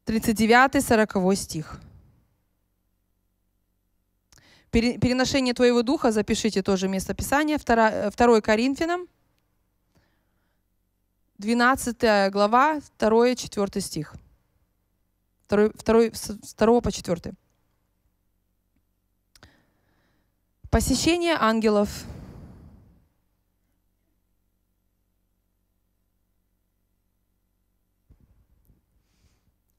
39-40 стих. Переношение твоего духа, запишите тоже место Писания, 2, Коринфянам, 12 глава, 2, 4 стих. 2, 2, 2 по 4. Посещение ангелов –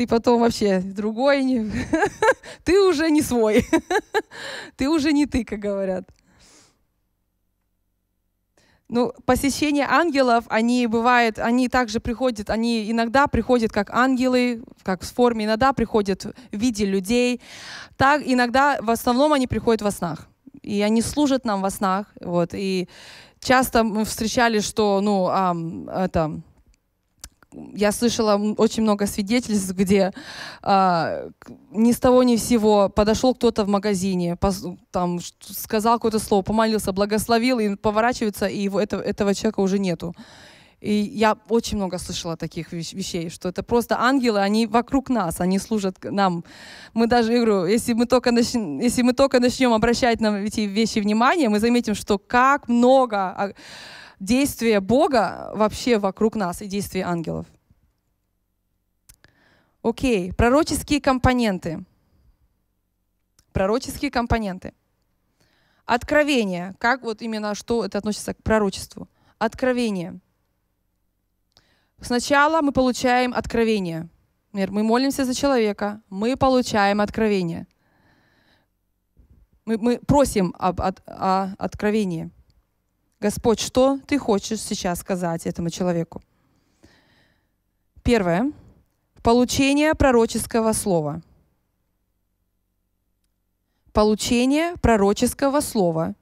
ты потом вообще другой, не... ты уже не свой, ты уже не ты, как говорят. Ну, посещение ангелов, они бывают, они также приходят, они иногда приходят как ангелы, как в форме, иногда приходят в виде людей. Так, иногда, в основном, они приходят во снах. И они служат нам во снах. Вот, и часто мы встречали, что, ну, а, это, я слышала очень много свидетельств, где э, ни с того ни сего подошел кто-то в магазине, пос, там сказал какое-то слово, помолился, благословил, и поворачивается, и его, это, этого человека уже нету. И я очень много слышала таких вещей, что это просто ангелы, они вокруг нас, они служат нам. Мы даже, я говорю, если мы только, начнем, если мы только начнем обращать на эти вещи внимание, мы заметим, что как много а, действие Бога вообще вокруг нас и действие ангелов. Окей, пророческие компоненты. Пророческие компоненты. Откровение. Как вот именно, а что это относится к пророчеству? Откровение. Сначала мы получаем откровение. Мы молимся за человека, мы получаем откровение. Мы, мы просим об, от, о откровении. Господь, что ты хочешь сейчас сказать этому человеку? Первое. Получение пророческого слова. Получение пророческого слова.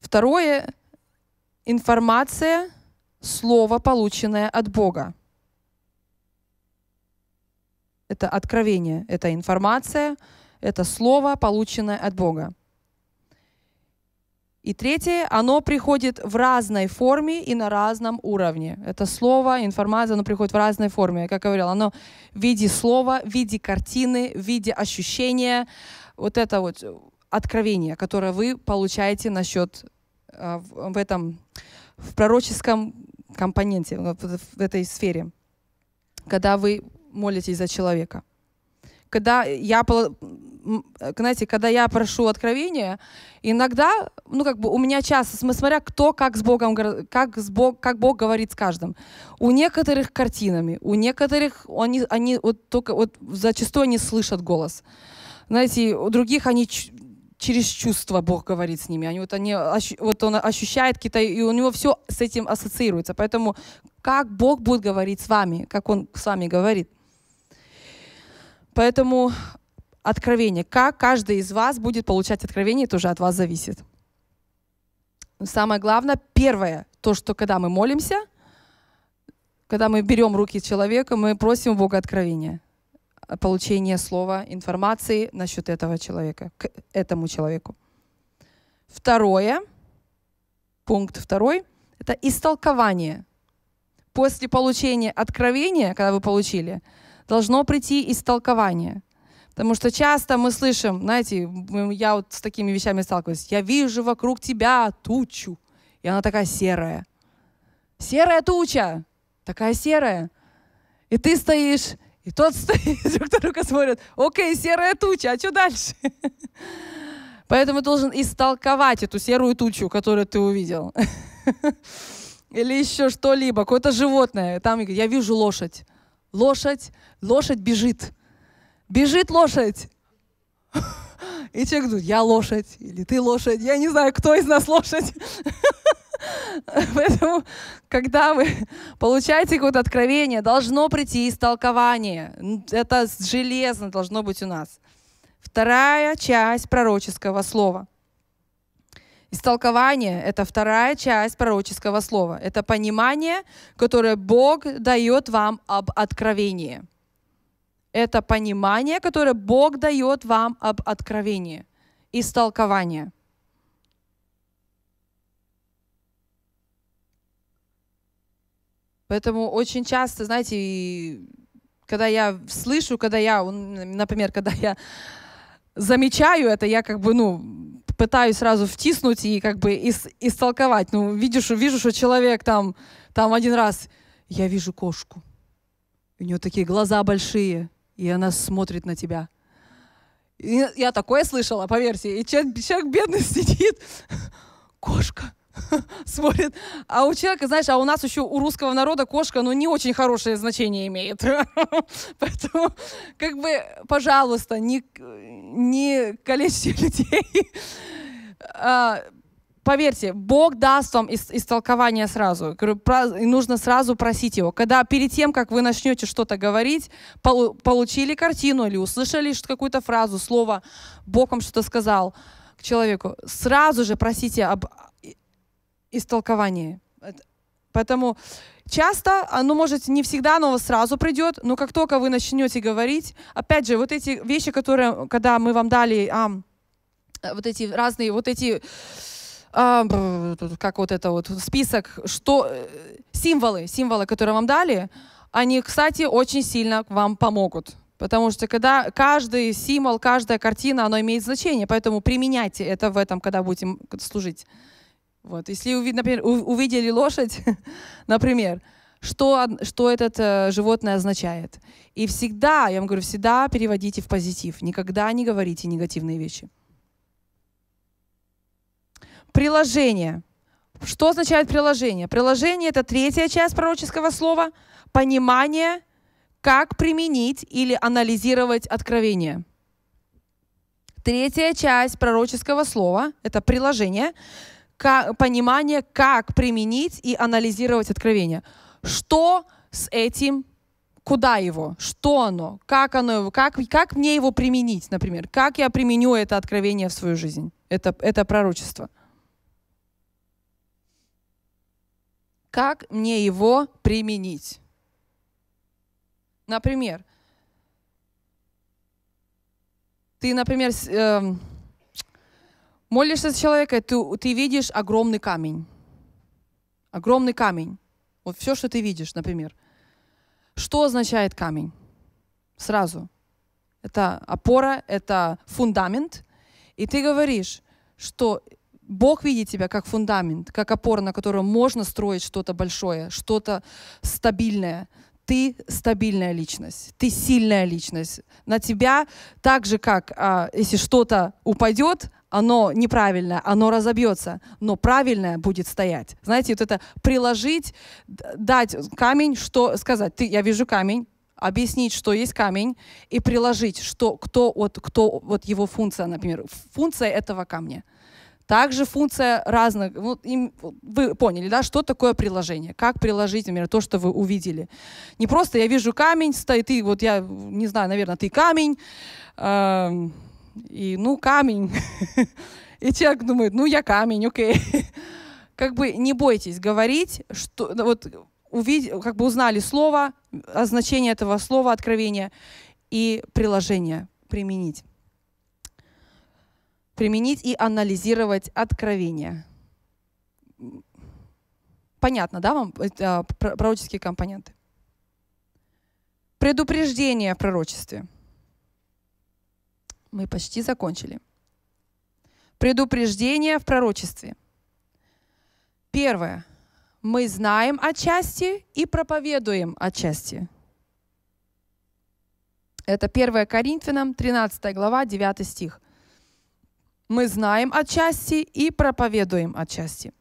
Второе. Информация, слово, полученное от Бога. Это откровение, это информация, это слово, полученное от Бога. И третье, оно приходит в разной форме и на разном уровне. Это слово, информация, оно приходит в разной форме. Как я говорила, оно в виде слова, в виде картины, в виде ощущения. Вот это вот откровение, которое вы получаете насчет а, в этом в пророческом компоненте, в этой сфере, когда вы молитесь за человека. Когда я Э, знаете, когда я прошу откровения, иногда, ну как бы у меня часто, смотря кто как с Богом, как, с Бог, как Бог говорит с каждым, у некоторых картинами, у некоторых они, они вот только, вот зачастую они слышат голос. Знаете, у других они через чувства Бог говорит с ними. Они, вот, они, вот он ощущает какие-то, и у него все с этим ассоциируется. Поэтому как Бог будет говорить с вами, как Он с вами говорит. Поэтому откровение. Как каждый из вас будет получать откровение, это уже от вас зависит. Но самое главное, первое, то, что когда мы молимся, когда мы берем руки человека, мы просим у Бога откровения, получения слова, информации насчет этого человека, к этому человеку. Второе, пункт второй, это истолкование. После получения откровения, когда вы получили, должно прийти истолкование – Потому что часто мы слышим, знаете, я вот с такими вещами сталкиваюсь, я вижу вокруг тебя тучу, и она такая серая. Серая туча, такая серая. И ты стоишь, и тот стоит, друг на друга смотрят, окей, серая туча, а что дальше? Поэтому должен истолковать эту серую тучу, которую ты увидел. Или еще что-либо, какое-то животное. Там я вижу лошадь. Лошадь, лошадь бежит бежит лошадь. И человек говорит, я лошадь, или ты лошадь, я не знаю, кто из нас лошадь. Поэтому, когда вы получаете какое-то откровение, должно прийти истолкование. Это железно должно быть у нас. Вторая часть пророческого слова. Истолкование — это вторая часть пророческого слова. Это понимание, которое Бог дает вам об откровении это понимание, которое Бог дает вам об откровении, истолкование. Поэтому очень часто, знаете, когда я слышу, когда я, например, когда я замечаю это, я как бы, ну, пытаюсь сразу втиснуть и как бы ис истолковать. Ну, видишь, вижу, что человек там, там один раз, я вижу кошку, у нее такие глаза большие, и она смотрит на тебя. И я такое слышала, поверьте. И человек, человек бедный сидит, кошка смотрит. А у человека, знаешь, а у нас еще у русского народа кошка, ну, не очень хорошее значение имеет. Поэтому, как бы, пожалуйста, не, не калечьте людей. А, поверьте, Бог даст вам истолкование сразу. И нужно сразу просить Его. Когда перед тем, как вы начнете что-то говорить, получили картину или услышали какую-то фразу, слово, Бог вам что-то сказал к человеку, сразу же просите об истолковании. Поэтому часто, ну может не всегда, оно сразу придет, но как только вы начнете говорить, опять же, вот эти вещи, которые, когда мы вам дали, а, вот эти разные, вот эти а, как вот это вот список, что э, символы, символы, которые вам дали, они, кстати, очень сильно вам помогут. Потому что когда каждый символ, каждая картина, она имеет значение. Поэтому применяйте это в этом, когда будете служить. Вот. Если, например, увидели лошадь, например, что, что это э, животное означает. И всегда, я вам говорю, всегда переводите в позитив. Никогда не говорите негативные вещи. Приложение. Что означает приложение? Приложение – это третья часть пророческого слова, понимание, как применить или анализировать откровение. Третья часть пророческого слова – это приложение, как, понимание, как применить и анализировать откровение. Что с этим куда его, что оно, как оно его, как, как мне его применить, например, как я применю это откровение в свою жизнь, это, это пророчество – как мне его применить. Например, ты, например, эм, молишься с человеком, ты, ты видишь огромный камень. Огромный камень. Вот все, что ты видишь, например. Что означает камень? Сразу. Это опора, это фундамент. И ты говоришь, что Бог видит тебя как фундамент, как опора, на которую можно строить что-то большое, что-то стабильное. Ты стабильная личность, ты сильная личность. На тебя так же, как а, если что-то упадет, оно неправильное, оно разобьется, но правильное будет стоять. Знаете, вот это приложить, дать камень, что сказать, ты, я вижу камень, объяснить, что есть камень, и приложить, что, кто, вот, кто, вот его функция, например, функция этого камня – также функция разных, ну, им, вы поняли, да, что такое приложение, как приложить, например, то, что вы увидели. Не просто я вижу камень, стоит, и вот я, не знаю, наверное, ты камень, э, и ну камень. И человек думает, ну я камень, окей. Как бы не бойтесь говорить, что ну, вот увидели, как бы узнали слово, значение этого слова, откровения и приложение применить применить и анализировать откровения, Понятно, да, вам э, а, пророческие компоненты? Предупреждение в пророчестве. Мы почти закончили. Предупреждение в пророчестве. Первое. Мы знаем отчасти и проповедуем отчасти. Это 1 Коринфянам, 13 глава, 9 стих мы знаем отчасти и проповедуем отчасти.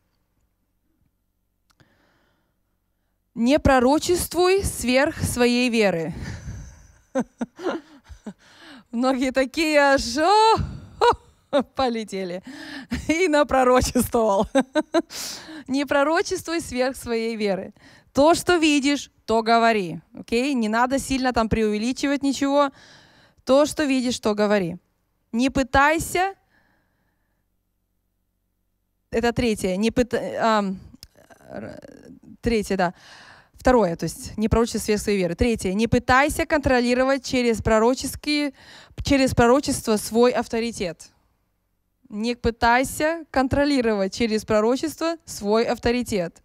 Не пророчествуй сверх своей веры. Многие такие аж полетели и напророчествовал. Не пророчествуй сверх своей веры. То, что видишь, то говори. Окей? Не надо сильно там преувеличивать ничего. То, что видишь, то говори. Не пытайся это третье. Не пыт... а, третье, да. Второе, то есть не пророчество светской веры. Третье, не пытайся контролировать через, пророческие, через пророчество свой авторитет. Не пытайся контролировать через пророчество свой авторитет.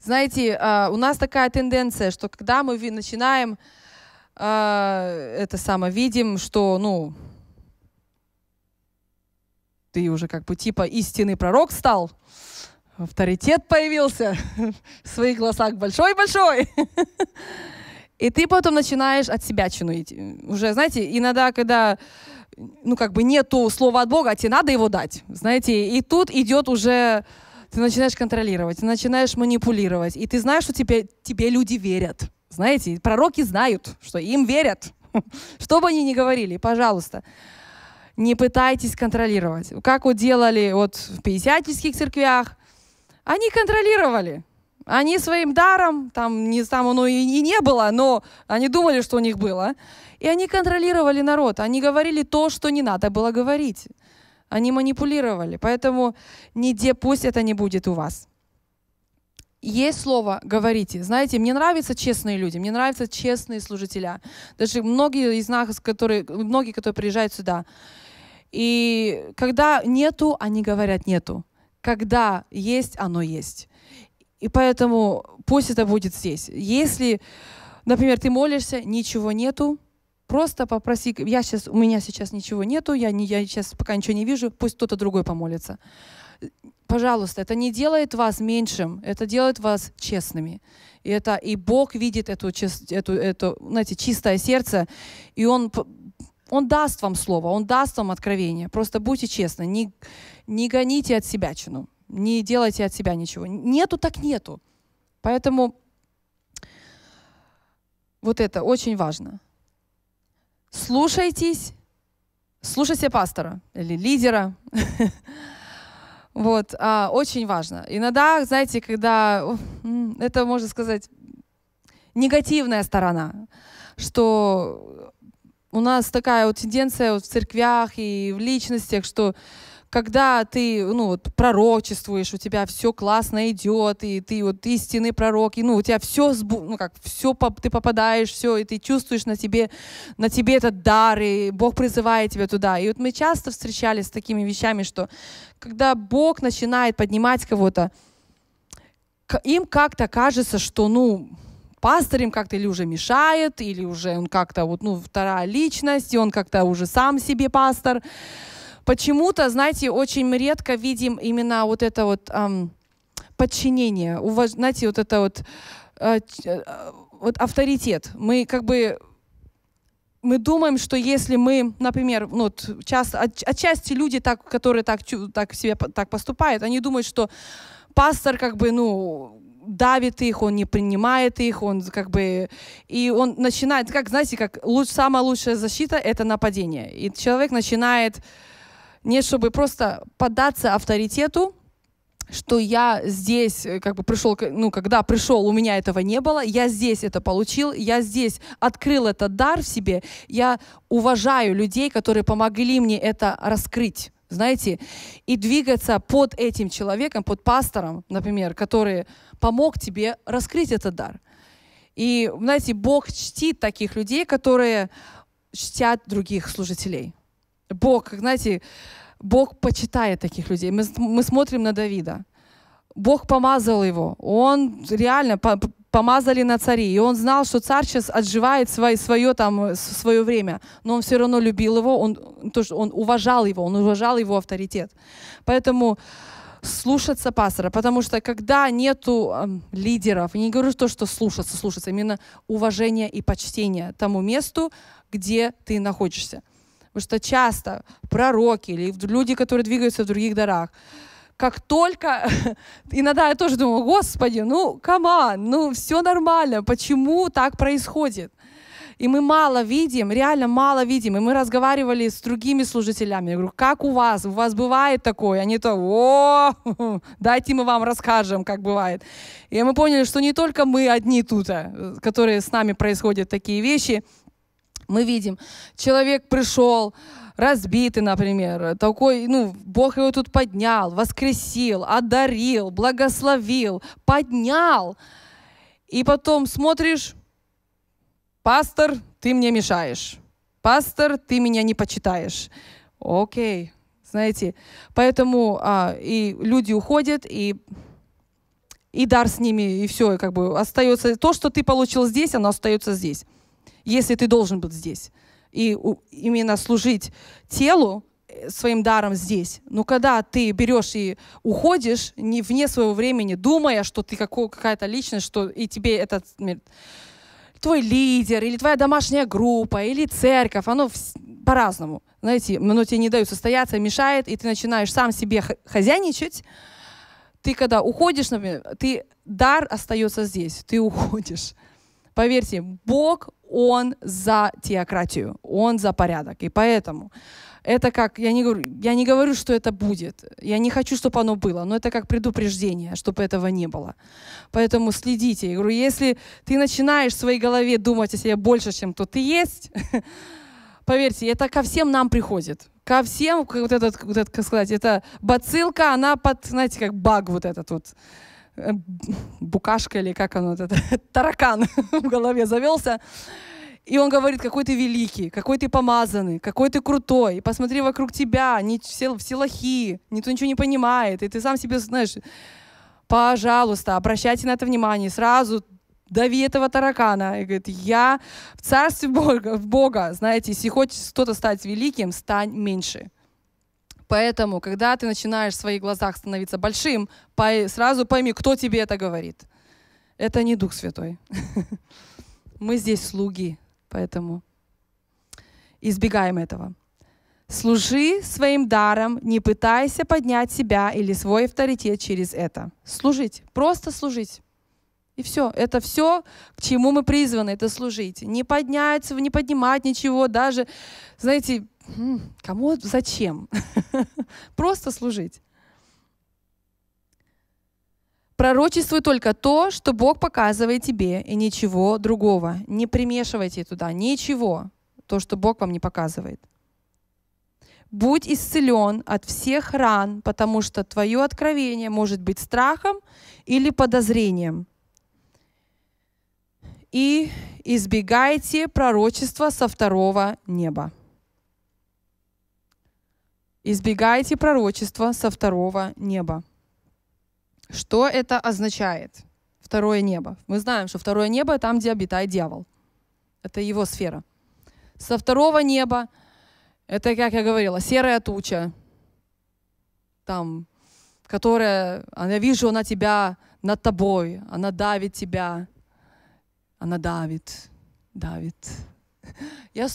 Знаете, а, у нас такая тенденция, что когда мы начинаем а, это самое видим, что, ну, ты уже как бы типа истинный пророк стал, авторитет появился в своих глазах большой-большой. И ты потом начинаешь от себя чинуить. Уже, знаете, иногда, когда ну, как бы нету слова от Бога, а тебе надо его дать, знаете, и тут идет уже ты начинаешь контролировать, ты начинаешь манипулировать, и ты знаешь, что тебе, тебе люди верят. Знаете, пророки знают, что им верят. Что бы они ни говорили, Пожалуйста не пытайтесь контролировать. Как вот делали вот в пятидесятнических церквях, они контролировали. Они своим даром, там, не, там оно и, и не было, но они думали, что у них было. И они контролировали народ, они говорили то, что не надо было говорить. Они манипулировали. Поэтому нигде пусть это не будет у вас. Есть слово «говорите». Знаете, мне нравятся честные люди, мне нравятся честные служителя. Даже многие из нас, которые, многие, которые приезжают сюда, и когда нету, они говорят нету. Когда есть, оно есть. И поэтому пусть это будет здесь. Если, например, ты молишься, ничего нету, просто попроси, я сейчас, у меня сейчас ничего нету, я, не, я сейчас пока ничего не вижу, пусть кто-то другой помолится. Пожалуйста, это не делает вас меньшим, это делает вас честными. И, это, и Бог видит эту, эту, эту, знаете, чистое сердце, и Он он даст вам слово, Он даст вам откровение. Просто будьте честны, не, не гоните от себя чину, не делайте от себя ничего. Нету так нету. Поэтому вот это очень важно. Слушайтесь, слушайте пастора или лидера. Вот, а, очень важно. Иногда, знаете, когда это, можно сказать, негативная сторона, что у нас такая вот тенденция вот в церквях и в личностях, что когда ты, ну, вот, пророчествуешь, у тебя все классно идет, и ты вот истинный пророк, и, ну, у тебя все, ну, как, все, ты попадаешь, все, и ты чувствуешь на тебе, на тебе этот дар, и Бог призывает тебя туда. И вот мы часто встречались с такими вещами, что когда Бог начинает поднимать кого-то, им как-то кажется, что, ну, пастырем как-то или уже мешает, или уже он как-то вот, ну, вторая личность, и он как-то уже сам себе пастор. Почему-то, знаете, очень редко видим именно вот это вот эм, подчинение, уваж... знаете, вот это вот, э, э, вот авторитет. Мы как бы мы думаем, что если мы, например, ну, вот, часто, от, отчасти люди, так, которые так, так себе так поступают, они думают, что пастор как бы, ну, давит их, он не принимает их, он как бы... И он начинает, как, знаете, как луч, самая лучшая защита — это нападение. И человек начинает не чтобы просто поддаться авторитету, что я здесь э, как бы пришел, ну, когда пришел, у меня этого не было, я здесь это получил, я здесь открыл этот дар в себе, я уважаю людей, которые помогли мне это раскрыть знаете, и двигаться под этим человеком, под пастором, например, который помог тебе раскрыть этот дар. И, знаете, Бог чтит таких людей, которые чтят других служителей. Бог, знаете, Бог почитает таких людей. Мы, мы смотрим на Давида. Бог помазал его. Он реально помазали на царе И он знал, что царь сейчас отживает свое, свое, там, э, свое время. Но он все равно любил его, он, то, что он уважал его, он уважал его авторитет. Поэтому слушаться пастора, потому что когда нету э, лидеров, не говорю то, что слушаться, слушаться, именно уважение и почтение тому месту, где ты находишься. Потому что часто пророки или люди, которые двигаются в других дарах, как только... Иногда я тоже думаю, господи, ну, каман, ну, все нормально, почему так происходит? И мы мало видим, реально мало видим. И мы разговаривали с другими служителями. Я говорю, как у вас? У вас бывает такое? Они то, о, дайте мы вам расскажем, как бывает. И мы поняли, что не только мы одни тут, э, которые с нами происходят такие вещи. Мы видим, человек пришел, разбитый, например, такой, ну, Бог его тут поднял, воскресил, одарил, благословил, поднял. И потом смотришь, пастор, ты мне мешаешь. Пастор, ты меня не почитаешь. Окей, знаете. Поэтому а, и люди уходят, и и дар с ними, и все, как бы остается то, что ты получил здесь, оно остается здесь, если ты должен быть здесь и именно служить телу э, своим даром здесь. Но когда ты берешь и уходишь не вне своего времени, думая, что ты какая-то личность, что и тебе этот твой лидер, или твоя домашняя группа, или церковь, оно по-разному. Знаете, оно тебе не дают состояться, мешает, и ты начинаешь сам себе хозяйничать. Ты когда уходишь, например, ты дар остается здесь, ты уходишь. Поверьте, Бог он за теократию, он за порядок. И поэтому это как, я не, говорю, я не говорю, что это будет, я не хочу, чтобы оно было, но это как предупреждение, чтобы этого не было. Поэтому следите. Я говорю, если ты начинаешь в своей голове думать о себе больше, чем кто ты есть, поверьте, это ко всем нам приходит. Ко всем, вот этот, вот этот, как сказать, это бацилка, она под, знаете, как баг вот этот вот. Э, букашка или как оно, это, таракан в голове завелся. И он говорит, какой ты великий, какой ты помазанный, какой ты крутой. И посмотри вокруг тебя, не, все, все лохи, никто ничего не понимает. И ты сам себе, знаешь, пожалуйста, обращайте на это внимание. Сразу дави этого таракана. И говорит, я в царстве Бога, в Бога знаете, если хочешь кто то стать великим, стань меньше. Поэтому, когда ты начинаешь в своих глазах становиться большим, сразу пойми, кто тебе это говорит. Это не Дух Святой. Мы здесь слуги, поэтому избегаем этого. Служи своим даром, не пытайся поднять себя или свой авторитет через это. Служить, просто служить. И все, это все, к чему мы призваны, это служить. Не подняться, не поднимать ничего, даже, знаете, «Хм, кому зачем? Просто служить. Пророчествуй только то, что Бог показывает тебе, и ничего другого. Не примешивайте туда ничего, то, что Бог вам не показывает. Будь исцелен от всех ран, потому что твое откровение может быть страхом или подозрением. И избегайте пророчества со второго неба. Избегайте пророчества со второго неба. Что это означает? Второе небо. Мы знаем, что второе небо там, где обитает дьявол. Это его сфера. Со второго неба, это, как я говорила, серая туча, там, которая, я вижу, она тебя над тобой, она давит тебя, она давит, давит, я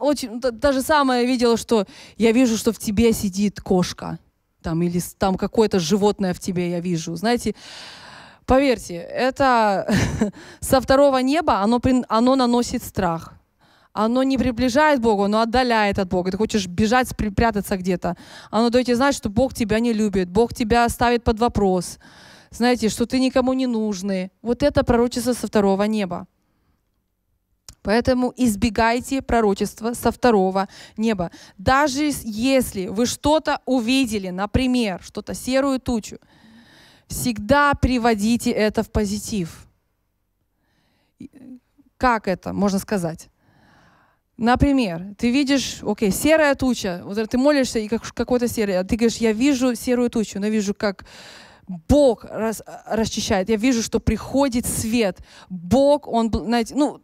очень, та же самое видела, что я вижу, что в тебе сидит кошка, там, или там какое-то животное в тебе я вижу. Знаете, поверьте, это со второго неба оно, оно наносит страх. Оно не приближает Бога, оно отдаляет от Бога. Ты хочешь бежать, спрятаться где-то. Оно дает тебе знать, что Бог тебя не любит, Бог тебя ставит под вопрос. Знаете, что ты никому не нужный. Вот это пророчество со второго неба. Поэтому избегайте пророчества со второго неба. Даже если вы что-то увидели, например, что-то серую тучу, всегда приводите это в позитив. Как это можно сказать? Например, ты видишь, окей, серая туча, вот ты молишься, и как, какой-то серый, а ты говоришь, я вижу серую тучу, но вижу, как Бог рас, расчищает, я вижу, что приходит свет. Бог, Он, знаете, ну,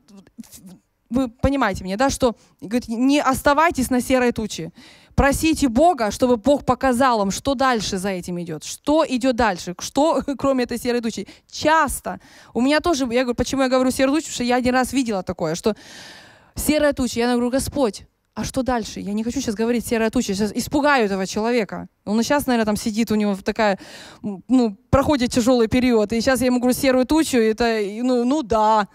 вы понимаете меня, да, что говорит, не оставайтесь на серой туче. Просите Бога, чтобы Бог показал вам, что дальше за этим идет, что идет дальше, что кроме этой серой тучи. Часто. У меня тоже, я говорю, почему я говорю серую тучу, потому что я один раз видела такое, что серая туча. Я говорю, Господь, а что дальше? Я не хочу сейчас говорить серая туча, сейчас испугаю этого человека. Он сейчас, наверное, там сидит, у него такая, ну, проходит тяжелый период, и сейчас я ему говорю серую тучу, и это, ну, ну да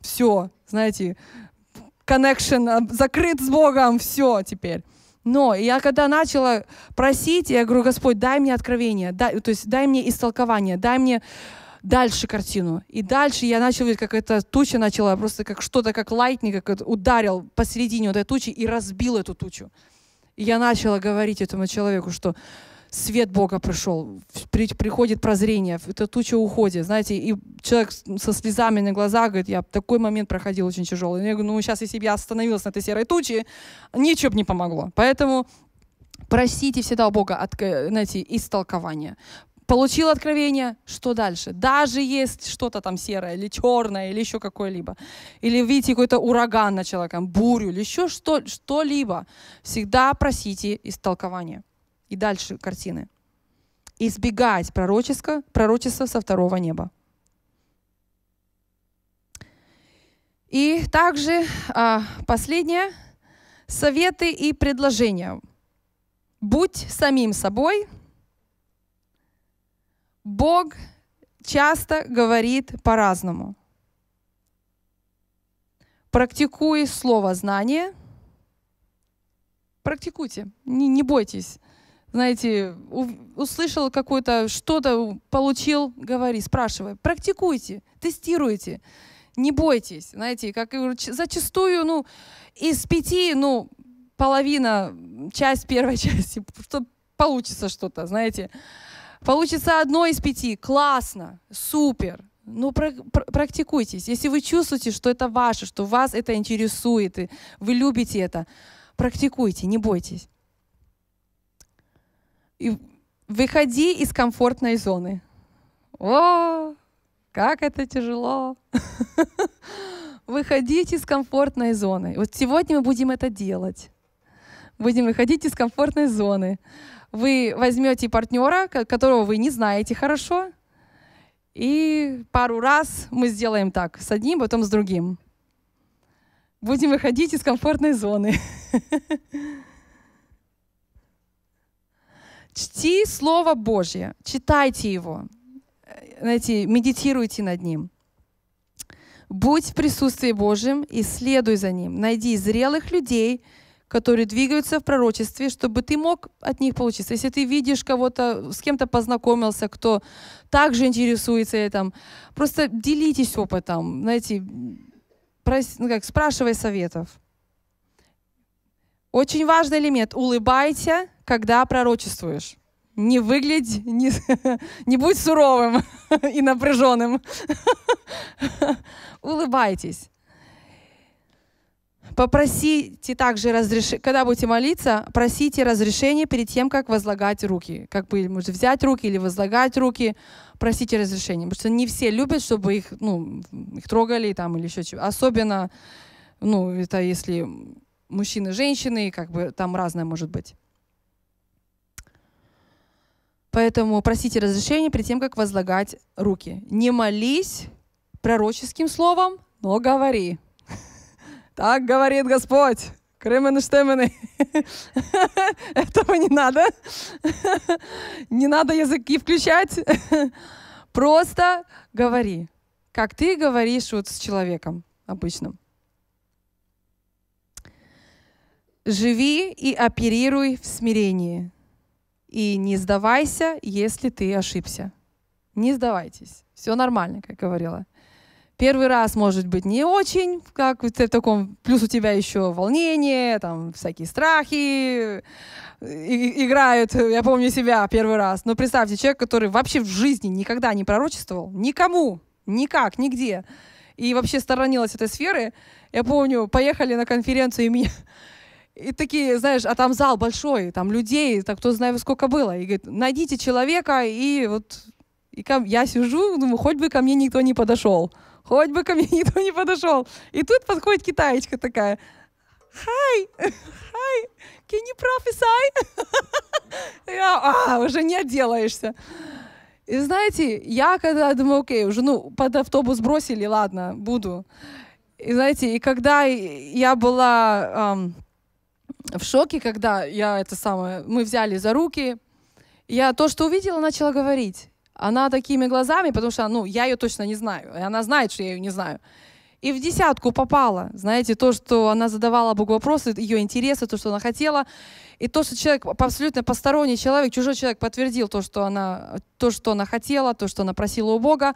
все, знаете, connection э, закрыт с Богом, все теперь. Но я когда начала просить, я говорю, Господь, дай мне откровение, дай, то есть дай мне истолкование, дай мне дальше картину. И дальше я начала видеть, как эта туча начала, просто как что-то, как лайтник, как ударил посередине вот этой тучи и разбил эту тучу. И я начала говорить этому человеку, что свет Бога пришел, при, приходит прозрение, эта туча уходит, знаете, и человек со слезами на глазах говорит, я такой момент проходил очень тяжелый. Я говорю, ну сейчас, если бы я остановилась на этой серой туче, ничего бы не помогло. Поэтому просите всегда у Бога, от, знаете, истолкования получил откровение, что дальше? Даже есть что-то там серое или черное, или еще какое-либо. Или видите какой-то ураган на человека, бурю, или еще что, что-либо. Всегда просите истолкования и дальше картины. Избегать пророческо пророчества со второго неба. И также а, последнее. Советы и предложения. Будь самим собой. Бог часто говорит по-разному. Практикуй слово знание. Практикуйте, не, не бойтесь знаете, услышал какое-то что-то, получил, говори, спрашивай. Практикуйте, тестируйте, не бойтесь. Знаете, как зачастую, ну, из пяти, ну, половина, часть первой части, что получится что-то, знаете. Получится одно из пяти, классно, супер, ну, практикуйтесь. Если вы чувствуете, что это ваше, что вас это интересует, и вы любите это, практикуйте, не бойтесь. И выходи из комфортной зоны. О, как это тяжело. Выходите из комфортной зоны. Вот сегодня мы будем это делать. Будем выходить из комфортной зоны. Вы возьмете партнера, которого вы не знаете хорошо, и пару раз мы сделаем так, с одним, потом с другим. Будем выходить из комфортной зоны. Чти Слово Божье, читайте его, э, знаете, медитируйте над ним. Будь в присутствии Божьем и следуй за ним. Найди зрелых людей, которые двигаются в пророчестве, чтобы ты мог от них получиться. Если ты видишь кого-то, с кем-то познакомился, кто также интересуется этим, просто делитесь опытом, знаете, прос, ну как, спрашивай советов. Очень важный элемент. Улыбайся, когда пророчествуешь. Не выглядь, не, не будь суровым и напряженным. Улыбайтесь. Попросите также разрешение, когда будете молиться, просите разрешение перед тем, как возлагать руки. Как бы, может, взять руки или возлагать руки, просите разрешение. Потому что не все любят, чтобы их, ну, их трогали там или еще чего. Особенно, ну, это если мужчины, женщины, как бы там разное может быть. Поэтому просите разрешения перед тем, как возлагать руки. Не молись пророческим словом, но говори. Так говорит Господь. Крымены штемены. Этого не надо. Не надо языки включать. Просто говори, как ты говоришь вот с человеком обычным. Живи и оперируй в смирении. И не сдавайся, если ты ошибся. Не сдавайтесь. Все нормально, как говорила. Первый раз, может быть, не очень, как ты в таком, плюс у тебя еще волнение, там всякие страхи и, играют. Я помню себя первый раз. Но представьте, человек, который вообще в жизни никогда не пророчествовал, никому, никак, нигде, и вообще сторонилась этой сферы. Я помню, поехали на конференцию, и меня, и такие, знаешь, а там зал большой, там людей, так кто знает, сколько было. И говорит, найдите человека, и вот и ко... я сижу, думаю, хоть бы ко мне никто не подошел. Хоть бы ко мне никто не подошел. И тут подходит китаечка такая. хай, хай, can you prophesy? я, а, уже не отделаешься. И знаете, я когда думаю, окей, уже ну под автобус бросили, ладно, буду. И знаете, и когда я была эм, в шоке, когда я это самое, мы взяли за руки. Я то, что увидела, начала говорить. Она такими глазами, потому что, ну, я ее точно не знаю. И она знает, что я ее не знаю. И в десятку попала. Знаете, то, что она задавала Богу вопросы, ее интересы, то, что она хотела. И то, что человек, абсолютно посторонний человек, чужой человек подтвердил то, что она, то, что она хотела, то, что она просила у Бога.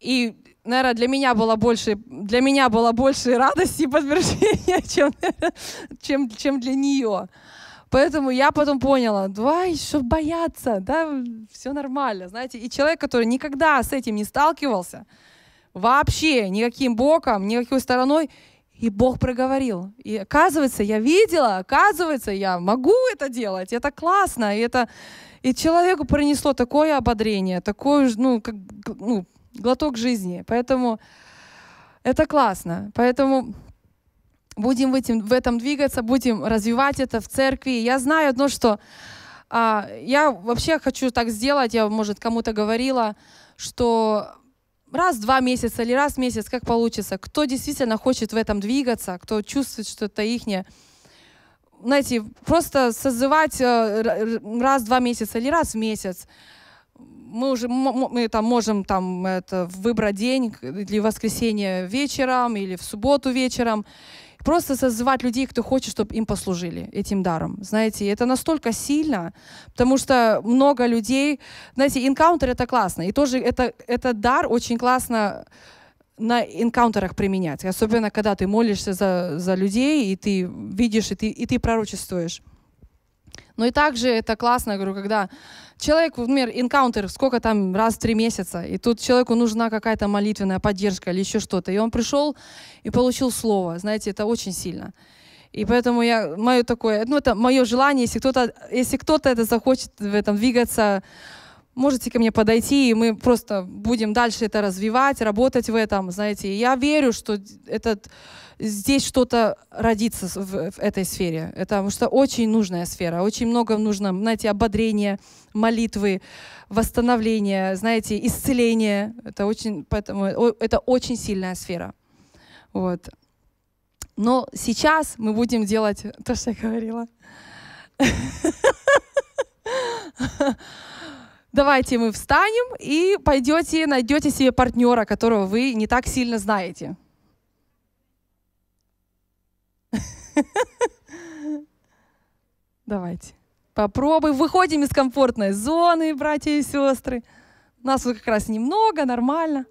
И наверное, для меня было больше, для меня было больше радости и подтверждения, чем, чем, чем для нее. Поэтому я потом поняла, давай, что бояться, да, все нормально, знаете. И человек, который никогда с этим не сталкивался, вообще никаким боком, никакой стороной, и Бог проговорил. И оказывается, я видела, оказывается, я могу это делать, это классно, и это... И человеку принесло такое ободрение, такое, ну, как, ну, глоток жизни. Поэтому это классно. Поэтому будем в, этим, в этом двигаться, будем развивать это в церкви. Я знаю одно, что а, я вообще хочу так сделать, я, может, кому-то говорила, что раз два месяца или раз в месяц, как получится, кто действительно хочет в этом двигаться, кто чувствует, что это ихнее, знаете, просто созывать э, раз два месяца или раз в месяц, мы уже мы там можем там это выбрать день для воскресенья вечером или в субботу вечером просто созвать людей, кто хочет, чтобы им послужили этим даром. Знаете, это настолько сильно, потому что много людей, знаете, инкаунтер это классно, и тоже это, это дар очень классно на инкаунтерах применять, особенно когда ты молишься за, за людей, и ты видишь, и ты, и ты пророчествуешь. Но и также это классно, я говорю, когда человек, например, инкаунтер, сколько там, раз в три месяца, и тут человеку нужна какая-то молитвенная поддержка или еще что-то, и он пришел и получил слово, знаете, это очень сильно. И поэтому я, мое такое, ну это мое желание, если кто-то, если кто-то это захочет в этом двигаться, можете ко мне подойти, и мы просто будем дальше это развивать, работать в этом, знаете. И я верю, что этот здесь что-то родится в, в этой сфере. Это, потому что очень нужная сфера, очень много нужно, знаете, ободрения, молитвы, восстановления, знаете, исцеления. Это очень, поэтому это очень сильная сфера. Вот. Но сейчас мы будем делать то, что я говорила. Давайте мы встанем и пойдете, найдете себе партнера, которого вы не так сильно знаете. Давайте. Попробуй. Выходим из комфортной зоны, братья и сестры. Нас как раз немного, нормально.